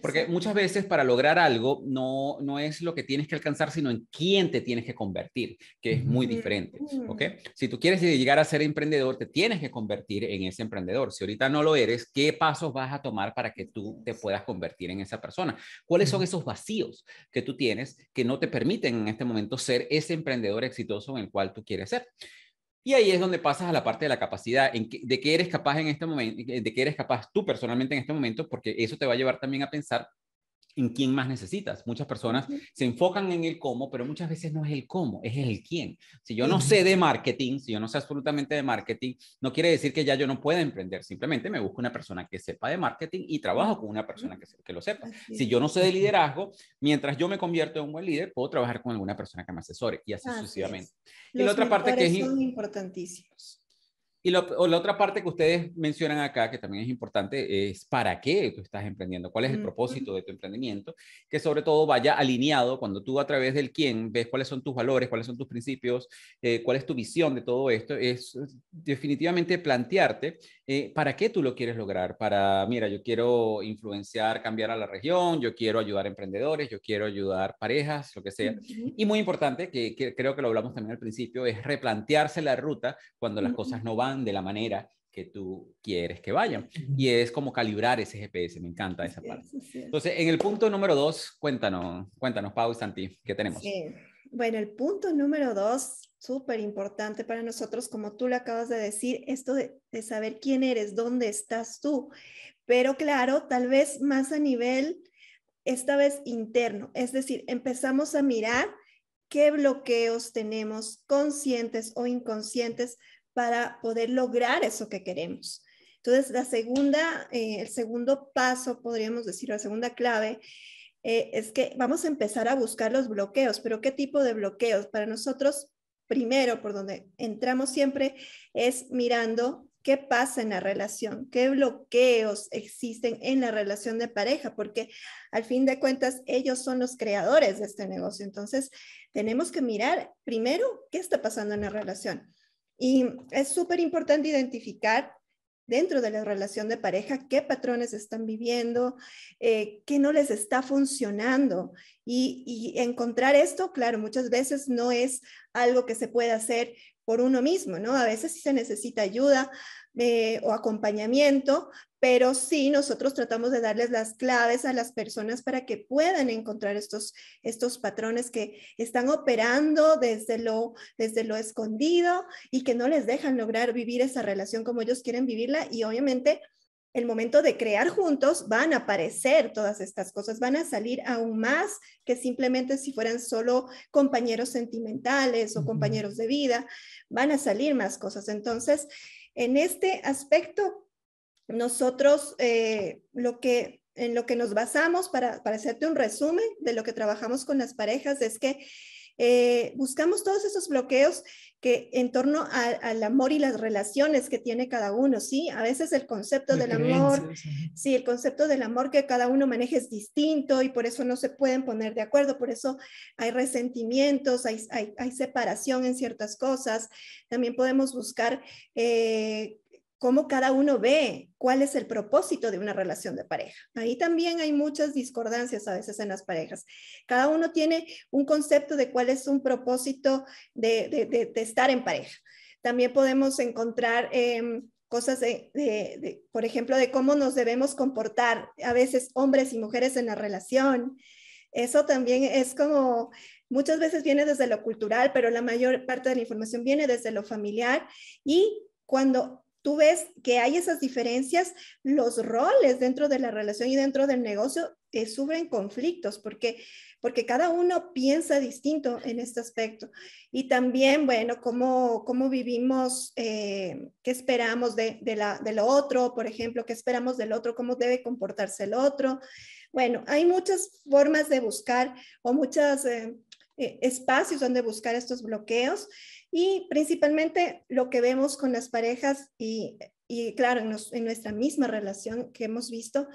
Speaker 3: Porque muchas veces para lograr algo no no, es lo que tienes que alcanzar, sino en quién te tienes que convertir, que es muy diferente. ¿ok? Si tú quieres llegar a ser emprendedor, te tienes que convertir en ese emprendedor. Si ahorita no lo eres, ¿qué pasos vas a tomar para que tú te puedas convertir en esa persona? ¿Cuáles son esos vacíos que tú tienes que no te permiten en este momento ser ese emprendedor exitoso en el cual tú quieres ser? Y ahí es donde pasas a la parte de la capacidad, en que, eres capaz en este momento, de qué eres capaz tú personalmente en este momento, porque eso te va a llevar también a pensar en quién más necesitas. Muchas personas se enfocan en el cómo, pero muchas veces no es el cómo, es el quién. Si yo no sé de marketing, si yo no sé absolutamente de marketing, no quiere decir que ya yo no pueda emprender. Simplemente me busco una persona que sepa de marketing y trabajo con una persona que, que lo sepa. Si yo no sé de liderazgo, mientras yo me convierto en un buen líder, puedo trabajar con alguna persona que me asesore y así sucesivamente.
Speaker 2: y la otra parte que es importantísima
Speaker 3: y la otra parte que ustedes mencionan acá, que también es importante, es para qué tú estás emprendiendo, cuál es el mm, propósito de tu emprendimiento, que sobre todo vaya alineado cuando tú a través del quién ves cuáles son tus valores, cuáles son tus principios, eh, cuál es tu visión de todo esto, es definitivamente plantearte eh, para qué tú lo quieres lograr. Para, mira, yo quiero influenciar, cambiar a la región, yo quiero ayudar a emprendedores, yo quiero ayudar parejas, lo que sea. Y muy importante, que creo que lo hablamos también al principio, es replantearse la ruta cuando las cosas no van de la manera que tú quieres que vayan. Y es como calibrar ese GPS, me encanta esa parte. Entonces, en el punto número dos, cuéntanos, cuéntanos, Pau y Santi, ¿qué tenemos?
Speaker 2: Bueno, el punto número dos, súper importante para nosotros, como tú lo acabas de decir, esto de saber quién eres, dónde estás tú, pero claro, tal vez más a nivel, esta vez interno, es decir, empezamos a mirar qué bloqueos tenemos conscientes o inconscientes para poder lograr eso que queremos. Entonces, la segunda, eh, el segundo paso, podríamos decir, la segunda clave, eh, es que vamos a empezar a buscar los bloqueos, pero ¿qué tipo de bloqueos? Para nosotros, primero, por donde entramos siempre, es mirando qué pasa en la relación, qué bloqueos existen en la relación de pareja, porque al fin de cuentas ellos son los creadores de este negocio. Entonces, tenemos que mirar primero qué está pasando en la relación. Y es súper importante identificar dentro de la relación de pareja qué patrones están viviendo, eh, qué no les está funcionando. Y, encontrar esto, claro, muchas veces no es algo que se pueda hacer por uno mismo, ¿no? A veces sí se necesita ayuda eh, o acompañamiento, pero sí nosotros tratamos de darles las claves a las personas para que puedan encontrar estos, estos patrones que están operando desde lo, desde lo escondido y que no les dejan lograr vivir esa relación como ellos quieren vivirla y obviamente el momento de crear juntos van a aparecer todas estas cosas, van a salir aún más que simplemente si fueran solo compañeros sentimentales o compañeros de vida, van a salir más cosas. Entonces, en este aspecto, nosotros eh, lo que en lo que nos basamos para, para hacerte un resumen de lo que trabajamos con las parejas es que eh, buscamos todos esos bloqueos que en torno al amor y las relaciones que tiene cada uno, ¿sí? A veces el concepto del amor, sí. el concepto del amor que cada uno maneja es distinto y por eso no se pueden poner de acuerdo, por eso hay resentimientos, hay, hay, separación en ciertas cosas. También podemos buscar... Eh, cómo cada uno ve cuál es el propósito de una relación de pareja. Ahí también hay muchas discordancias a veces en las parejas. Cada uno tiene un concepto de cuál es un propósito de, estar en pareja. También podemos encontrar em, cosas de, por ejemplo, de cómo nos debemos comportar a veces hombres y mujeres en la relación. Eso también es como muchas veces viene desde lo cultural, pero la mayor parte de la información viene desde lo familiar y cuando tú ves que hay esas diferencias, los roles dentro de la relación y dentro del negocio eh, sufren conflictos porque, porque cada uno piensa distinto en este aspecto. Y también, bueno, cómo, cómo vivimos, eh, qué esperamos de, de, la, lo otro, por ejemplo, qué esperamos del otro, cómo debe comportarse el otro. Bueno, hay muchas formas de buscar o muchos eh, eh, espacios donde buscar estos bloqueos. Y principalmente lo que vemos con las parejas y, claro, en, en, nuestra misma relación que hemos visto,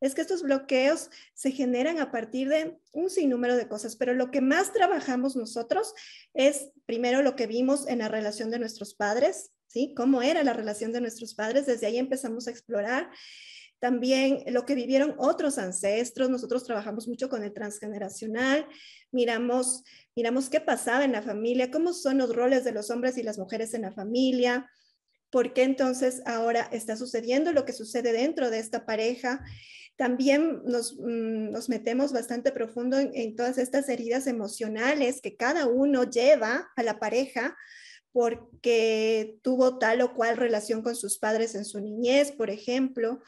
Speaker 2: es que estos bloqueos se generan a partir de un sinnúmero de cosas, pero lo que más trabajamos nosotros es primero lo que vimos en la relación de nuestros padres, ¿sí? ¿Cómo era la relación de nuestros padres? Desde ahí empezamos a explorar también lo que vivieron otros ancestros. Nosotros trabajamos mucho con el transgeneracional, miramos, miramos qué pasaba en la familia, cómo son los roles de los hombres y las mujeres en la familia, por qué entonces ahora está sucediendo lo que sucede dentro de esta pareja. También nos, mm, metemos bastante profundo en todas estas heridas emocionales que cada uno lleva a la pareja porque tuvo tal o cual relación con sus padres en su niñez, por ejemplo.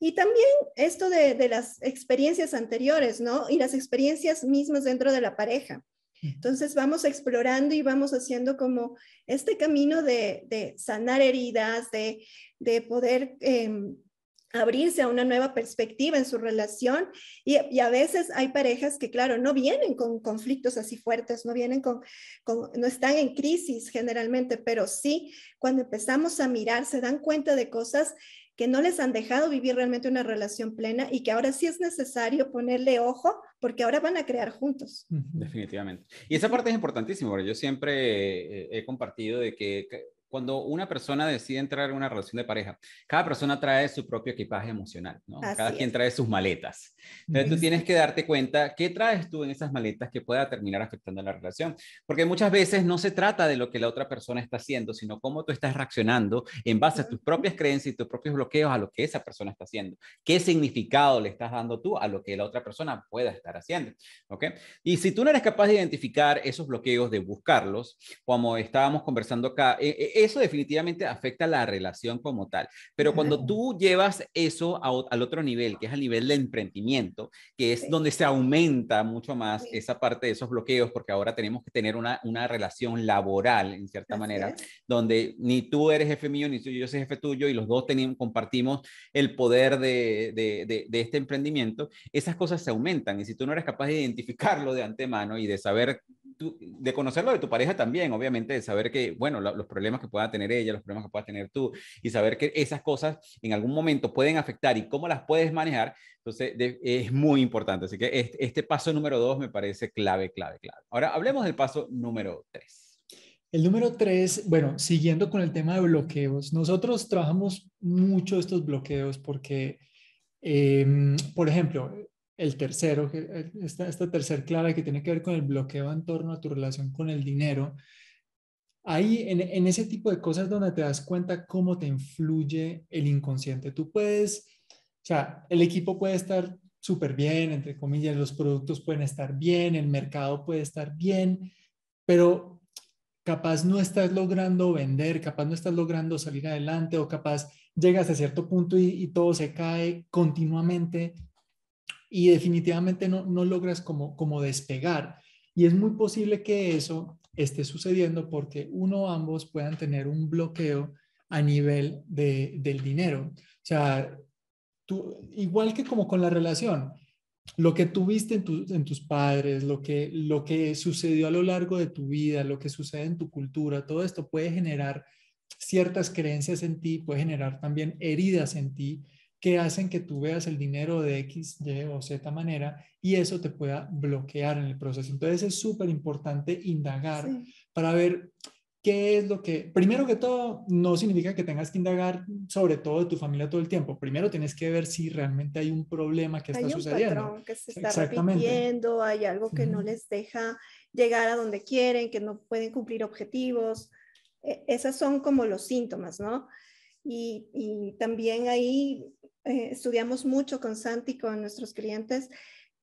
Speaker 2: Y también esto de, las experiencias anteriores, ¿no? Y las experiencias mismas dentro de la pareja. Entonces vamos explorando y vamos haciendo como este camino de, de sanar heridas, de, de poder em, abrirse a una nueva perspectiva en su relación. Y, a veces hay parejas que, claro, no vienen con conflictos así fuertes, no vienen con, no están en crisis generalmente, pero sí, cuando empezamos a mirar, se dan cuenta de cosas que no les han dejado vivir realmente una relación plena y que ahora sí es necesario ponerle ojo porque ahora van a crear juntos.
Speaker 3: Definitivamente. Y esa parte es importantísima, porque yo siempre eh, he compartido de que cuando una persona decide entrar en una relación de pareja, cada persona trae su propio equipaje emocional, ¿no? Cada quien trae sus maletas. Entonces tú tienes que darte cuenta qué traes tú en esas maletas que pueda terminar afectando la relación. Porque muchas veces no se trata de lo que la otra persona está haciendo, sino cómo tú estás reaccionando en base a tus propias creencias y tus propios bloqueos a lo que esa persona está haciendo. ¿Qué significado le estás dando tú a lo que la otra persona pueda estar haciendo? ¿Ok? Y si tú no eres capaz de identificar esos bloqueos, de buscarlos, como estábamos conversando acá, eh, eh, eso definitivamente afecta la relación como tal. Pero cuando tú llevas eso al otro nivel, que es al nivel de emprendimiento, que es donde se aumenta mucho más esa parte de esos bloqueos, porque ahora tenemos que tener una, relación laboral, en cierta manera, donde ni tú eres jefe mío, ni yo soy jefe tuyo, y los dos compartimos el poder de, de, de, de este emprendimiento, esas cosas se aumentan. Y si tú no eres capaz de identificarlo de antemano y de saber de conocerlo de tu pareja también, obviamente, de saber que, bueno, los problemas que pueda tener ella, los problemas que pueda tener tú, y saber que esas cosas en algún momento pueden afectar y cómo las puedes manejar, entonces es muy importante. Así que este, paso número dos me parece clave, clave, clave. Ahora hablemos del paso número tres.
Speaker 1: El número tres, bueno, siguiendo con el tema de bloqueos, nosotros trabajamos mucho estos bloqueos porque, em, por ejemplo, el tercero, eh, esta, esta tercer clara que tiene que ver con el bloqueo en torno a tu relación con el dinero. Ahí, en, ese tipo de cosas donde te das cuenta cómo te influye el inconsciente. Tú puedes, o sea, el equipo puede estar súper bien, entre comillas, los productos pueden estar bien, el mercado puede estar bien, pero capaz no estás logrando vender, capaz no estás logrando salir adelante o capaz llegas a cierto punto y todo se cae continuamente y definitivamente no, logras como, como despegar. Y es muy posible que eso esté sucediendo porque uno o ambos puedan tener un bloqueo a nivel del dinero. O sea, tú, igual que como con la relación, lo que tuviste en, tus padres, lo que, lo que sucedió a lo largo de tu vida, lo que sucede en tu cultura, todo esto puede generar ciertas creencias en ti, puede generar también heridas en ti que hacen que tú veas el dinero de X, Y o Z manera y eso te pueda bloquear en el proceso. Entonces es súper importante indagar para ver qué es lo que, primero que todo, no significa que tengas que indagar sobre todo de tu familia todo el tiempo. Primero tienes que ver si realmente hay un problema que hay está un sucediendo. Patrón
Speaker 2: que se está repitiendo, hay algo que no les deja llegar a donde quieren, que no pueden cumplir objetivos. Esos esas son como los síntomas, ¿no? Y, y también ahí eh, estudiamos mucho con Santi, con nuestros clientes,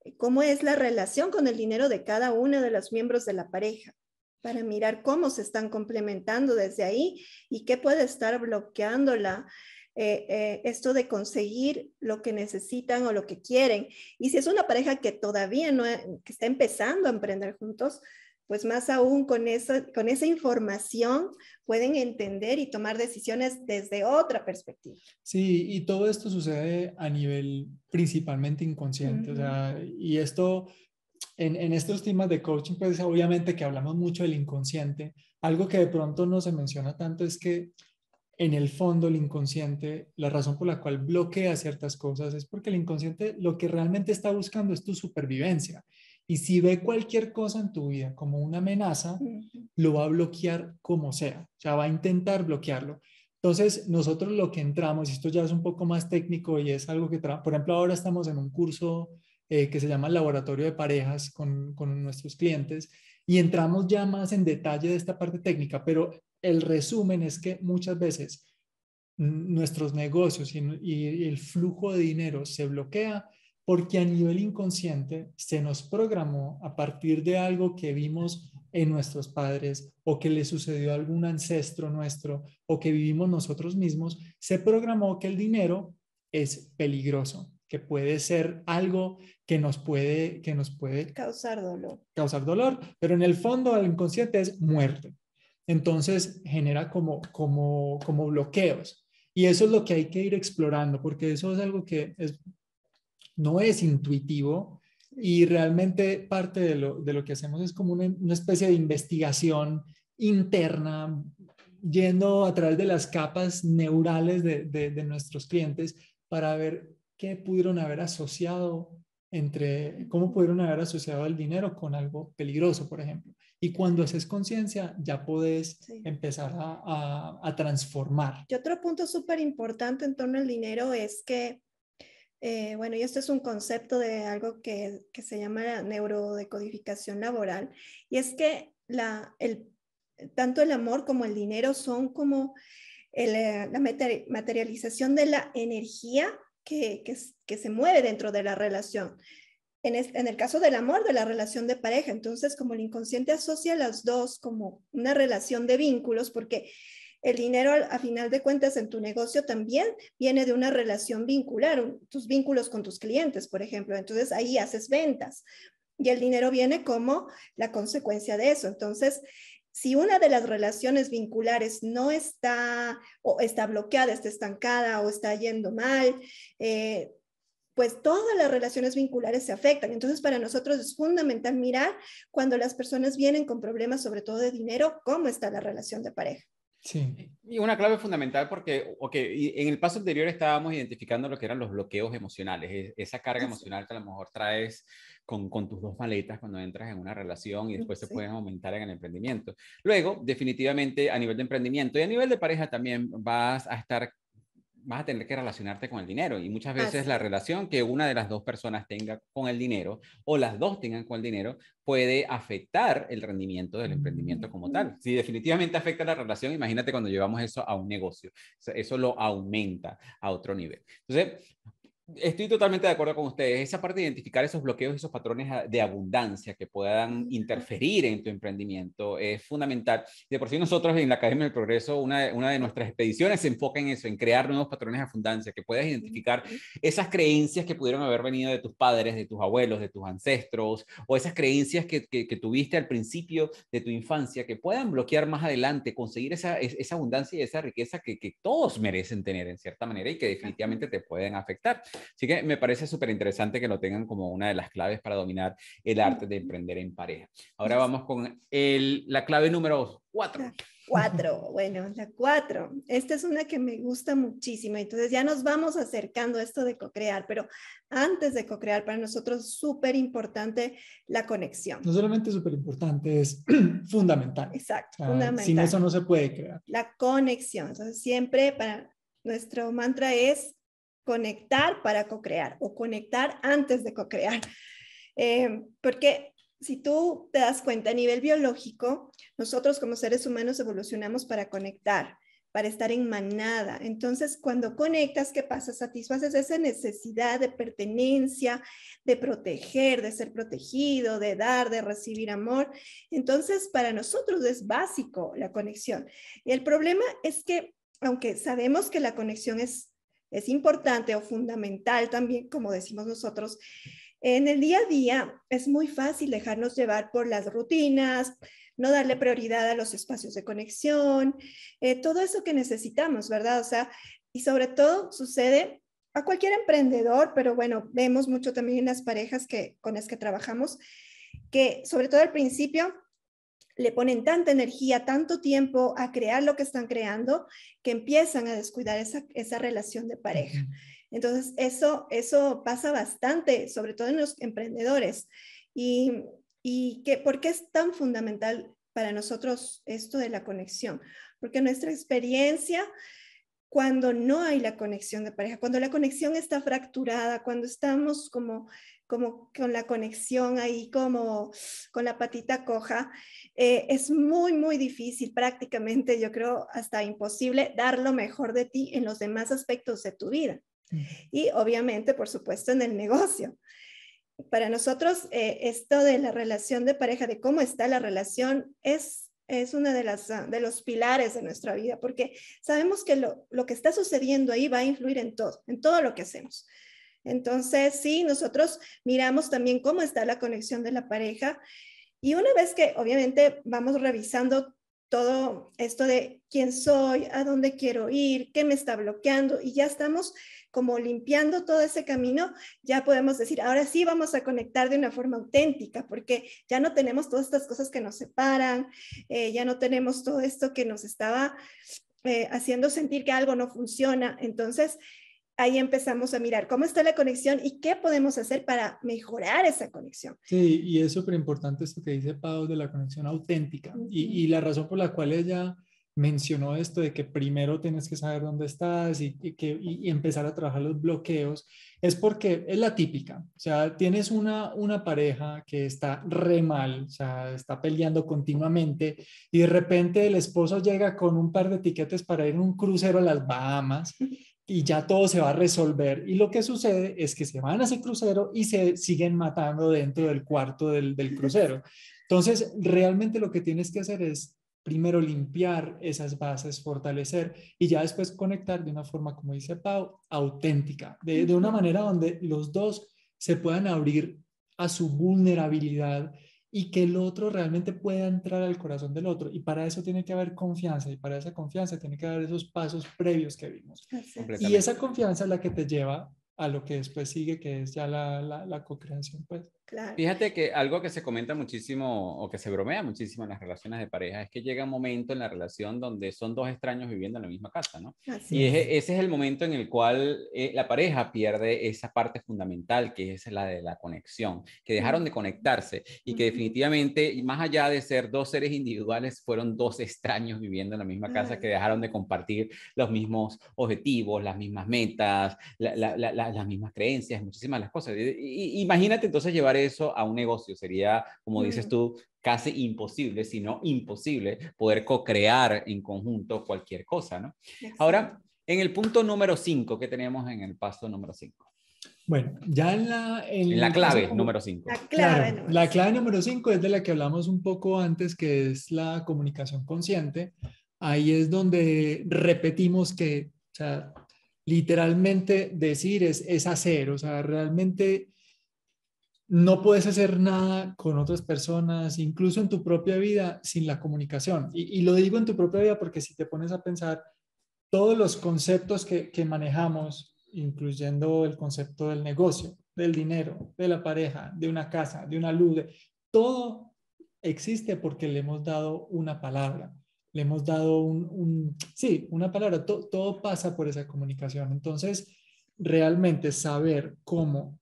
Speaker 2: eh, cómo es la relación con el dinero de cada uno de los miembros de la pareja para mirar cómo se están complementando desde ahí y qué puede estar bloqueándola eh, esto de conseguir lo que necesitan o lo que quieren. Y si es una pareja que todavía no, que está empezando a emprender juntos, pues más aún con esa, con esa información pueden entender y tomar decisiones desde otra perspectiva.
Speaker 1: Sí, y todo esto sucede a nivel principalmente inconsciente, y esto... En, en, estos temas de coaching, pues obviamente que hablamos mucho del inconsciente. Algo que de pronto no se menciona tanto es que en el fondo el inconsciente, la razón por la cual bloquea ciertas cosas es porque el inconsciente lo que realmente está buscando es tu supervivencia. Y si ve cualquier cosa en tu vida como una amenaza, lo va a bloquear como sea, ya va a intentar bloquearlo. Entonces, nosotros lo que entramos, y esto ya es un poco más técnico y es algo que, por ejemplo, ahora estamos en un curso eh, que se llama Laboratorio de Parejas con, nuestros clientes y entramos ya más en detalle de esta parte técnica, pero el resumen es que muchas veces nuestros negocios y, el flujo de dinero se bloquea porque a nivel inconsciente se nos programó a partir de algo que vimos en nuestros padres o que le sucedió a algún ancestro nuestro o que vivimos nosotros mismos, se programó que el dinero es peligroso, que puede ser algo que nos puede, que nos puede
Speaker 2: causar dolor.
Speaker 1: Causar dolor, pero en el fondo al inconsciente es muerte. Entonces genera como, como, como bloqueos. Y eso es lo que hay que ir explorando, porque eso es algo que es no es intuitivo y realmente parte de lo, que hacemos es como una, especie de investigación interna yendo a través de las capas neurales de, nuestros clientes para ver qué pudieron haber asociado entre, cómo pudieron haber asociado el dinero con algo peligroso, por ejemplo. Y cuando haces conciencia, ya podés empezar a, transformar.
Speaker 2: Y otro punto súper importante en torno al dinero es que eh, bueno, y esto es un concepto de algo que, se llama neurodecodificación laboral, y es que la, el, tanto el amor como el dinero son como eh, la materialización de la energía que, que, se mueve dentro de la relación. En, en el caso del amor, de la relación de pareja, entonces como el inconsciente asocia las dos como una relación de vínculos, porque el dinero, a final de cuentas, en tu negocio también viene de una relación vincular, tus vínculos con tus clientes, por ejemplo. Entonces, ahí haces ventas y el dinero viene como la consecuencia de eso. Entonces, si una de las relaciones vinculares no está o está bloqueada, está estancada o está yendo mal, eh, pues todas las relaciones vinculares se afectan. Entonces, para nosotros es fundamental mirar cuando las personas vienen con problemas, sobre todo de dinero, cómo está la relación de pareja.
Speaker 3: Sí. Y una clave fundamental porque ok en el paso anterior estábamos identificando lo que eran los bloqueos emocionales, e, esa carga emocional que a lo mejor traes con, con, tus dos maletas cuando entras en una relación y después se pueden aumentar en el emprendimiento. Luego, definitivamente a nivel de emprendimiento y a nivel de pareja también vas a estar vas a tener que relacionarte con el dinero y muchas veces la relación que una de las dos personas tenga con el dinero o las dos tengan con el dinero puede afectar el rendimiento del emprendimiento como mm. tal. Si definitivamente afecta la relación, imagínate cuando llevamos eso a un negocio, eso lo aumenta a otro nivel. Entonces, Estoy totalmente de acuerdo con ustedes. Esa parte de identificar esos bloqueos, esos patrones ah, de abundancia que puedan interferir en tu emprendimiento es fundamental. De por sí nosotros en la Academia del Progreso, una, de nuestras expediciones se enfoca en eso, en crear nuevos patrones de abundancia, que puedas identificar esas creencias que pudieron haber venido de tus padres, de tus abuelos, de tus ancestros, o esas creencias que, tuviste al principio de tu infancia, que puedan bloquear más adelante, conseguir esa, abundancia y esa riqueza que, que todos merecen tener en cierta manera y que definitivamente te pueden afectar. Así que me parece súper interesante que lo tengan como una de las claves para dominar el arte de emprender en pareja. Ahora vamos con la clave número
Speaker 2: cuatro. Cuatro, bueno, la cuatro. Esta es una que me gusta muchísimo. Entonces ya nos vamos acercando a esto de co-crear, pero antes de co-crear, para nosotros súper importante la conexión. No
Speaker 1: solamente súper importante, es fundamental. Exacto, fundamental. Sin eso no se puede crear.
Speaker 2: La conexión. Entonces siempre para nuestro mantra es conectar para co-crear o conectar antes de co-crear. Em, porque si tú te das cuenta a nivel biológico, nosotros como seres humanos evolucionamos para conectar, para estar en manada. Entonces, cuando conectas, ¿qué pasa? Satisfaces esa necesidad de pertenencia, de proteger, de ser protegido, de dar, de recibir amor. Entonces, para nosotros es básico la conexión. Y el problema es que, aunque sabemos que la conexión es es importante o fundamental también, como decimos nosotros, en el día a día es muy fácil dejarnos llevar por las rutinas, no darle prioridad a los espacios de conexión, eh, todo eso que necesitamos, ¿verdad? O sea, y sobre todo sucede a cualquier emprendedor, pero bueno, vemos mucho también en las parejas que, con las que trabajamos, que sobre todo al principio le ponen tanta energía, tanto tiempo a crear lo que están creando, que empiezan a descuidar esa, relación de pareja. Entonces, eso, eso pasa bastante, sobre todo en los emprendedores. ¿Y, y por qué es tan fundamental para nosotros esto de la conexión? Porque nuestra experiencia, cuando no hay la conexión de pareja, cuando la conexión está fracturada, cuando estamos como como con la conexión ahí, como con la patita coja, eh, es muy, muy difícil, prácticamente yo creo hasta imposible dar lo mejor de ti en los demás aspectos de tu vida. Y obviamente, por supuesto, en el negocio. Para nosotros, eh, esto de la relación de pareja, de cómo está la relación, es, es uno de, ah, de los pilares de nuestra vida, porque sabemos que lo, lo que está sucediendo ahí va a influir en todo, en todo lo que hacemos. Entonces, sí, nosotros miramos también cómo está la conexión de la pareja y una vez que obviamente vamos revisando todo esto de quién soy, a dónde quiero ir, qué me está bloqueando y ya estamos como limpiando todo ese camino, ya podemos decir, ahora sí vamos a conectar de una forma auténtica, porque ya no tenemos todas estas cosas que nos separan, eh, ya no tenemos todo esto que nos estaba eh, haciendo sentir que algo no funciona. Entonces, ahí empezamos a mirar cómo está la conexión y qué podemos hacer para mejorar esa conexión.
Speaker 1: Sí, y es súper importante esto que dice Pau de la conexión auténtica y, la razón por la cual ella mencionó esto de que primero tienes que saber dónde estás y, que, empezar a trabajar los bloqueos, es porque es la típica, o sea, tienes una, una pareja que está re mal, o sea, está peleando continuamente y de repente el esposo llega con un par de tiquetes para ir en un crucero a las Bahamas y ya todo se va a resolver. Y lo que sucede es que se van a ese crucero y se siguen matando dentro del cuarto del, crucero. Entonces, realmente lo que tienes que hacer es primero limpiar esas bases, fortalecer y ya después conectar de una forma, como dice Pau, auténtica, de, de una manera donde los dos se puedan abrir a su vulnerabilidad y que el otro realmente pueda entrar al corazón del otro. Y para eso tiene que haber confianza y para esa confianza tiene que haber esos pasos previos que vimos. Y esa confianza es la que te lleva a lo que después sigue, que es ya la, la, co-creación. Pues. Fíjate
Speaker 3: que algo que se comenta muchísimo o que se bromea muchísimo en las relaciones de pareja es que llega un momento en la relación donde son dos extraños viviendo en la misma casa, ¿no? y ese es el momento en el cual eh, la pareja pierde esa parte fundamental que es la de la conexión, que dejaron de conectarse y que definitivamente, más allá de ser dos seres individuales, fueron dos extraños viviendo en la misma casa que dejaron de compartir los mismos objetivos, las mismas metas, las mismas creencias, muchísimas las cosas. imagínate entonces llevar eso a un negocio. Sería, como dices mm. tú, casi imposible, si no imposible, poder co-crear en conjunto cualquier cosa, ¿no? Ahora, en el punto número 5 que tenemos en el paso número 5.
Speaker 1: Bueno, ya en la... En, la clave número 5. La clave, número la 5 es de la que hablamos un poco antes, que es la comunicación consciente. Ahí es donde repetimos que, o sea, literalmente decir es, es hacer, o sea, realmente no puedes hacer nada con otras personas, incluso en tu propia vida, sin la comunicación. Y, lo digo en tu propia vida porque si te pones a pensar, todos los conceptos que, manejamos, incluyendo el concepto del negocio, del dinero, de la pareja, de una casa, de una luz, todo existe porque le hemos dado una palabra, le hemos dado un, sí, una palabra, todo pasa por esa comunicación. Entonces, realmente saber cómo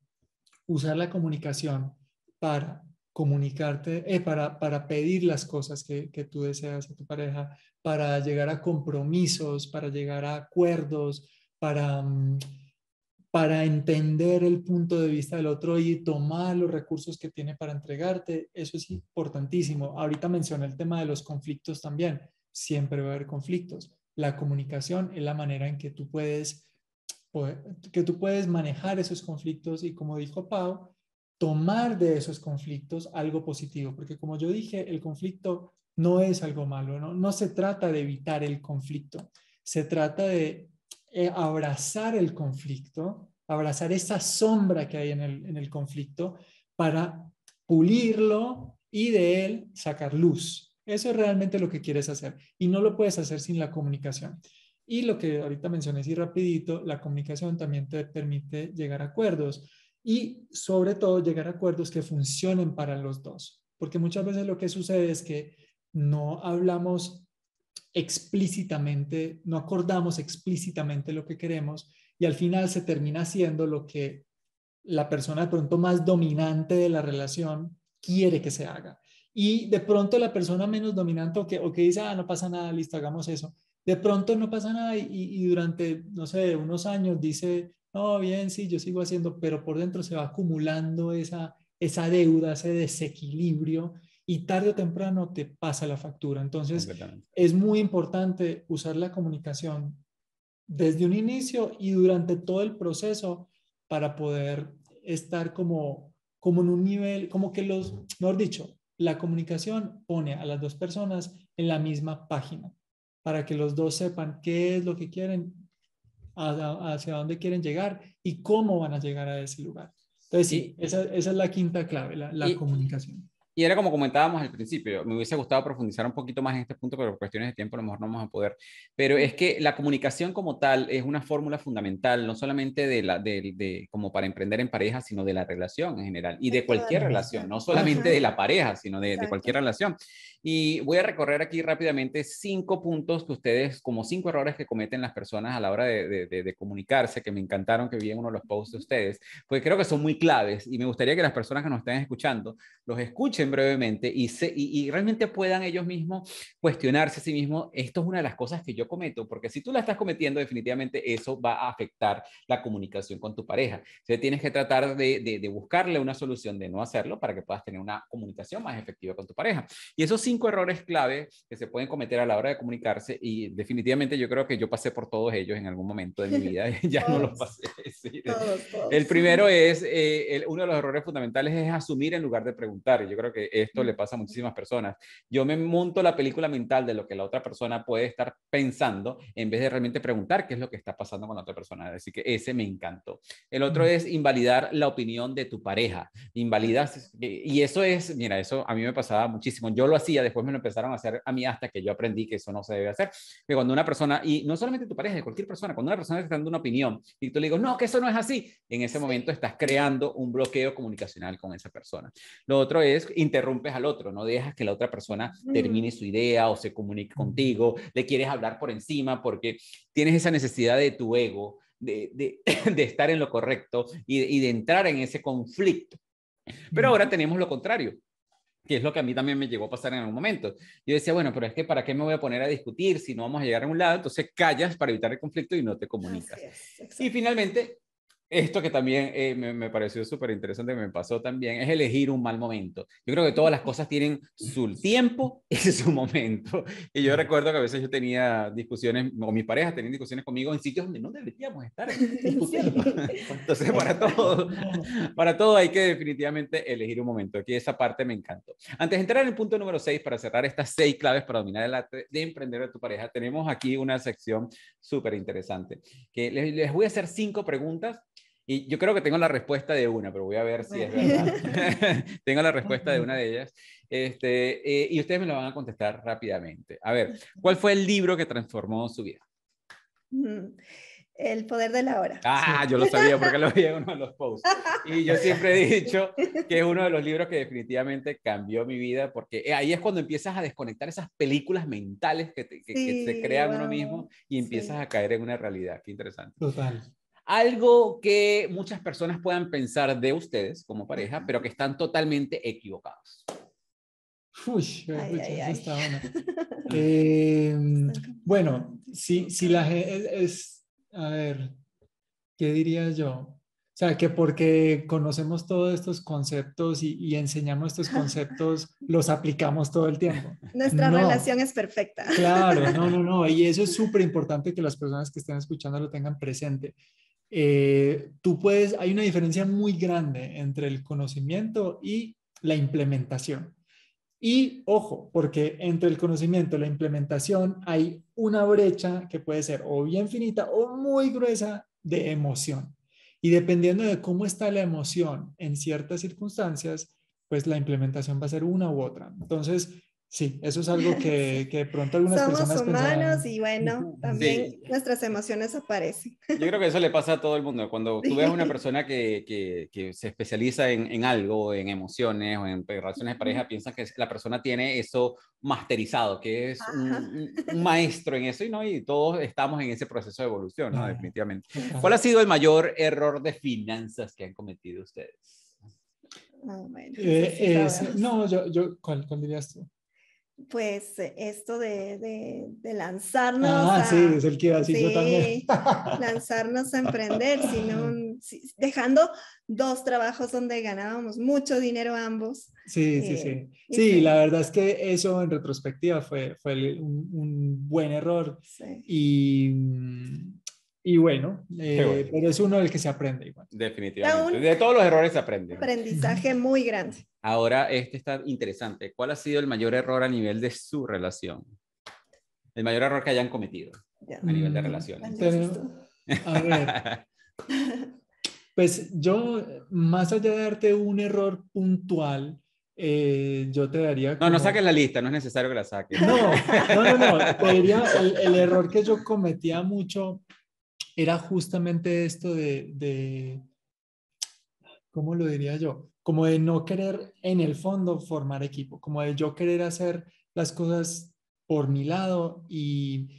Speaker 1: usar la comunicación para comunicarte, eh, para, para pedir las cosas que, que, tú deseas a tu pareja, para llegar a compromisos, para llegar a acuerdos, para, mm, para entender el punto de vista del otro y tomar los recursos que tiene para entregarte. Eso es importantísimo. Ahorita mencioné el tema de los conflictos también. Siempre va a haber conflictos. La comunicación es la manera en que tú puedes que tú puedes manejar esos conflictos y como dijo Pau, tomar de esos conflictos algo positivo, porque como yo dije, el conflicto no es algo malo, no, se trata de evitar el conflicto, se trata de eh, abrazar el conflicto, abrazar esa sombra que hay en el conflicto para pulirlo y de él sacar luz. Eso es realmente lo que quieres hacer y no lo puedes hacer sin la comunicación. Y lo que ahorita mencioné así rapidito, la comunicación también te permite llegar a acuerdos y sobre todo llegar a acuerdos que funcionen para los dos, porque muchas veces lo que sucede es que no hablamos explícitamente, no acordamos explícitamente lo que queremos y al final se termina haciendo lo que la persona de pronto más dominante de la relación quiere que se haga. Y de pronto la persona menos dominante o que, o que dice, ah, no pasa nada, listo, hagamos eso, de pronto no pasa nada y, durante, no sé, unos años dice, no, bien, sí, yo sigo haciendo, pero por dentro se va acumulando esa, esa deuda, ese desequilibrio y tarde o temprano te pasa la factura. Entonces, es muy importante usar la comunicación desde un inicio y durante todo el proceso para poder estar como, como en un nivel, como que los, mejor dicho, la comunicación pone a las dos personas en la misma página para que los dos sepan qué es lo que quieren, hacia dónde quieren llegar y cómo van a llegar a ese lugar. Entonces, sí, esa, es la quinta clave, la, comunicación. Y era como
Speaker 3: comentábamos al principio, me hubiese gustado profundizar un poquito más en este punto, pero por cuestiones de tiempo a lo mejor no vamos a poder. Pero es que la comunicación como tal es una fórmula fundamental, no solamente de la, de, como para emprender en pareja, sino de la relación en general y de, cualquier relación, no solamente de la pareja, sino de, cualquier relación. Y voy a recorrer aquí rápidamente cinco puntos que ustedes, como cinco errores que cometen las personas a la hora de, de comunicarse, que me encantaron que vi en uno de los posts de ustedes, porque creo que son muy claves y me gustaría que las personas que nos estén escuchando los escuchen brevemente y, y, realmente puedan ellos mismos cuestionarse a sí mismos, esto es una de las cosas que yo cometo, porque si tú la estás cometiendo, definitivamente eso va a afectar la comunicación con tu pareja. sea, tienes que tratar de, buscarle una solución de no hacerlo para que puedas tener una comunicación más efectiva con tu pareja. Y esos cinco errores clave que se pueden cometer a la hora de comunicarse, y definitivamente yo creo que yo pasé por todos ellos en algún momento de mi vida, ya no los pasé.
Speaker 2: el primero es,
Speaker 3: eh, uno de los errores fundamentales es asumir en lugar de preguntar. Yo creo esto le pasa a muchísimas personas. Yo me monto la película mental de lo que la otra persona puede estar pensando en vez de realmente preguntar qué es lo que está pasando con la otra persona. Así que ese me encantó. El otro es invalidar la opinión de tu pareja. Invalidas, eh, y eso es, mira, eso a mí me pasaba muchísimo. Yo lo hacía, después me lo empezaron a hacer a mí hasta que yo aprendí que eso no se debe hacer. Que cuando una persona, y no solamente tu pareja, cualquier persona, cuando una persona está dando una opinión y tú le digo, no, que eso no es así, en ese momento estás creando un bloqueo comunicacional con esa persona. Lo otro es interrumpes al otro, no dejas que la otra persona termine mm. su idea o se comunique mm. contigo, le quieres hablar por encima porque tienes esa necesidad de tu ego, de, de, estar en lo correcto y de, entrar en ese conflicto. Pero ahora tenemos lo contrario que es lo que a mí también me llegó a pasar en algún momento. Yo decía, bueno, pero es que ¿para qué me voy a poner a discutir si no vamos a llegar a un lado? Entonces callas para evitar el conflicto y no te comunicas. y finalmente esto que también eh, me, pareció súper interesante, me pasó también, es elegir un mal momento. Yo creo que todas las cosas tienen su tiempo y su momento. Y yo recuerdo que a veces yo tenía discusiones, o mis parejas tenían discusiones conmigo en sitios donde no deberíamos estar discutiendo. Entonces, para todo, para todo hay que definitivamente elegir un momento. Aquí esa parte me encantó. Antes de entrar en el punto número 6, para cerrar estas seis claves para dominar el arte de emprender a tu pareja, tenemos aquí una sección súper interesante, que les, les voy a hacer cinco preguntas y yo creo que tengo la respuesta de una, pero voy a ver si es verdad. tengo la respuesta de una de ellas. Este, eh, y ustedes me lo van a contestar rápidamente. A ver, ¿cuál fue el libro que transformó su vida?
Speaker 2: El poder de la hora.
Speaker 3: Ah, yo lo sabía porque lo vi en uno de los posts.
Speaker 2: Y yo siempre he
Speaker 3: dicho que es uno de los libros que definitivamente cambió mi vida porque eh, ahí es cuando empiezas a desconectar esas películas mentales que, se crean uno mismo y empiezas a caer en una realidad. Qué interesante. Total algo que muchas personas puedan pensar de ustedes como pareja, pero que están totalmente equivocados.
Speaker 1: Uy, ay, ay, bueno, si, em, si la gente es, a ver, ¿qué diría yo? O sea, que porque conocemos todos estos conceptos y, enseñamos estos conceptos, los aplicamos todo el tiempo.
Speaker 2: Nuestra relación es perfecta.
Speaker 1: Claro, no, no, no. Y eso es súper importante que las personas que estén escuchando lo tengan presente. Eh, tú puedes, hay una diferencia muy grande entre el conocimiento y la implementación. Y ojo, porque entre el conocimiento y la implementación hay una brecha que puede ser o bien finita o muy gruesa de emoción. Y dependiendo de cómo está la emoción en ciertas circunstancias, pues la implementación va a ser una u otra. Entonces, Sí, eso es algo que, que pronto algunas personas Somos humanos
Speaker 2: y bueno, también nuestras emociones aparecen.
Speaker 3: Yo creo que eso le pasa a todo el mundo. Cuando tú ves a una persona que, que, que se especializa en, en, algo, en emociones o en relaciones de pareja, piensas que la persona tiene eso masterizado, que es un, maestro en eso y no, y todos estamos en ese proceso de evolución, definitivamente. ¿Cuál ha sido el mayor error de finanzas que han cometido ustedes?
Speaker 2: Ah, eh,
Speaker 1: no, yo, yo ¿cuál dirías tú?
Speaker 2: pues eh, esto de, de, lanzarnos. Ah, a, sí, es el que lanzarnos a emprender, sino dejando dos trabajos donde ganábamos mucho dinero ambos. Sí, sí, eh, sí. Sí,
Speaker 1: la verdad es que eso en retrospectiva fue, fue un, buen error. Y. Mm, y bueno, eh, pero es uno del que se aprende igual. Definitivamente. de todos los errores se aprende.
Speaker 2: Aprendizaje muy grande.
Speaker 3: Ahora, este está interesante. ¿Cuál ha sido el mayor error a nivel de su relación? El mayor error que hayan cometido
Speaker 1: a nivel de mm, relación. a ver, pues yo, más allá de darte un error puntual, eh, yo te daría... No, no saques
Speaker 3: la lista, no es necesario que la saques. No, no, no, no. el, error
Speaker 1: que yo cometía mucho era justamente esto de, de, ¿cómo lo diría yo? como de no querer en el fondo formar equipo, como de yo querer hacer las cosas por mi lado y,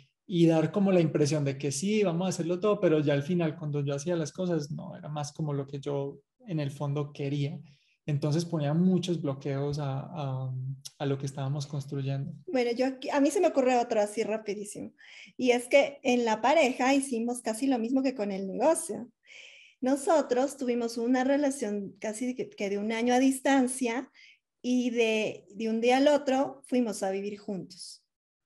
Speaker 1: dar como la impresión de que sí, vamos a hacerlo todo, pero ya al final cuando yo hacía las cosas, no, era más como lo que yo en el fondo quería. Entonces ponía muchos bloqueos a, lo que estábamos construyendo.
Speaker 2: Bueno, yo a mí se me ocurre otro así rapidísimo. Y es que en la pareja hicimos casi lo mismo que con el negocio. Nosotros tuvimos una relación casi que de un año a distancia y de, de un día al otro fuimos a vivir juntos,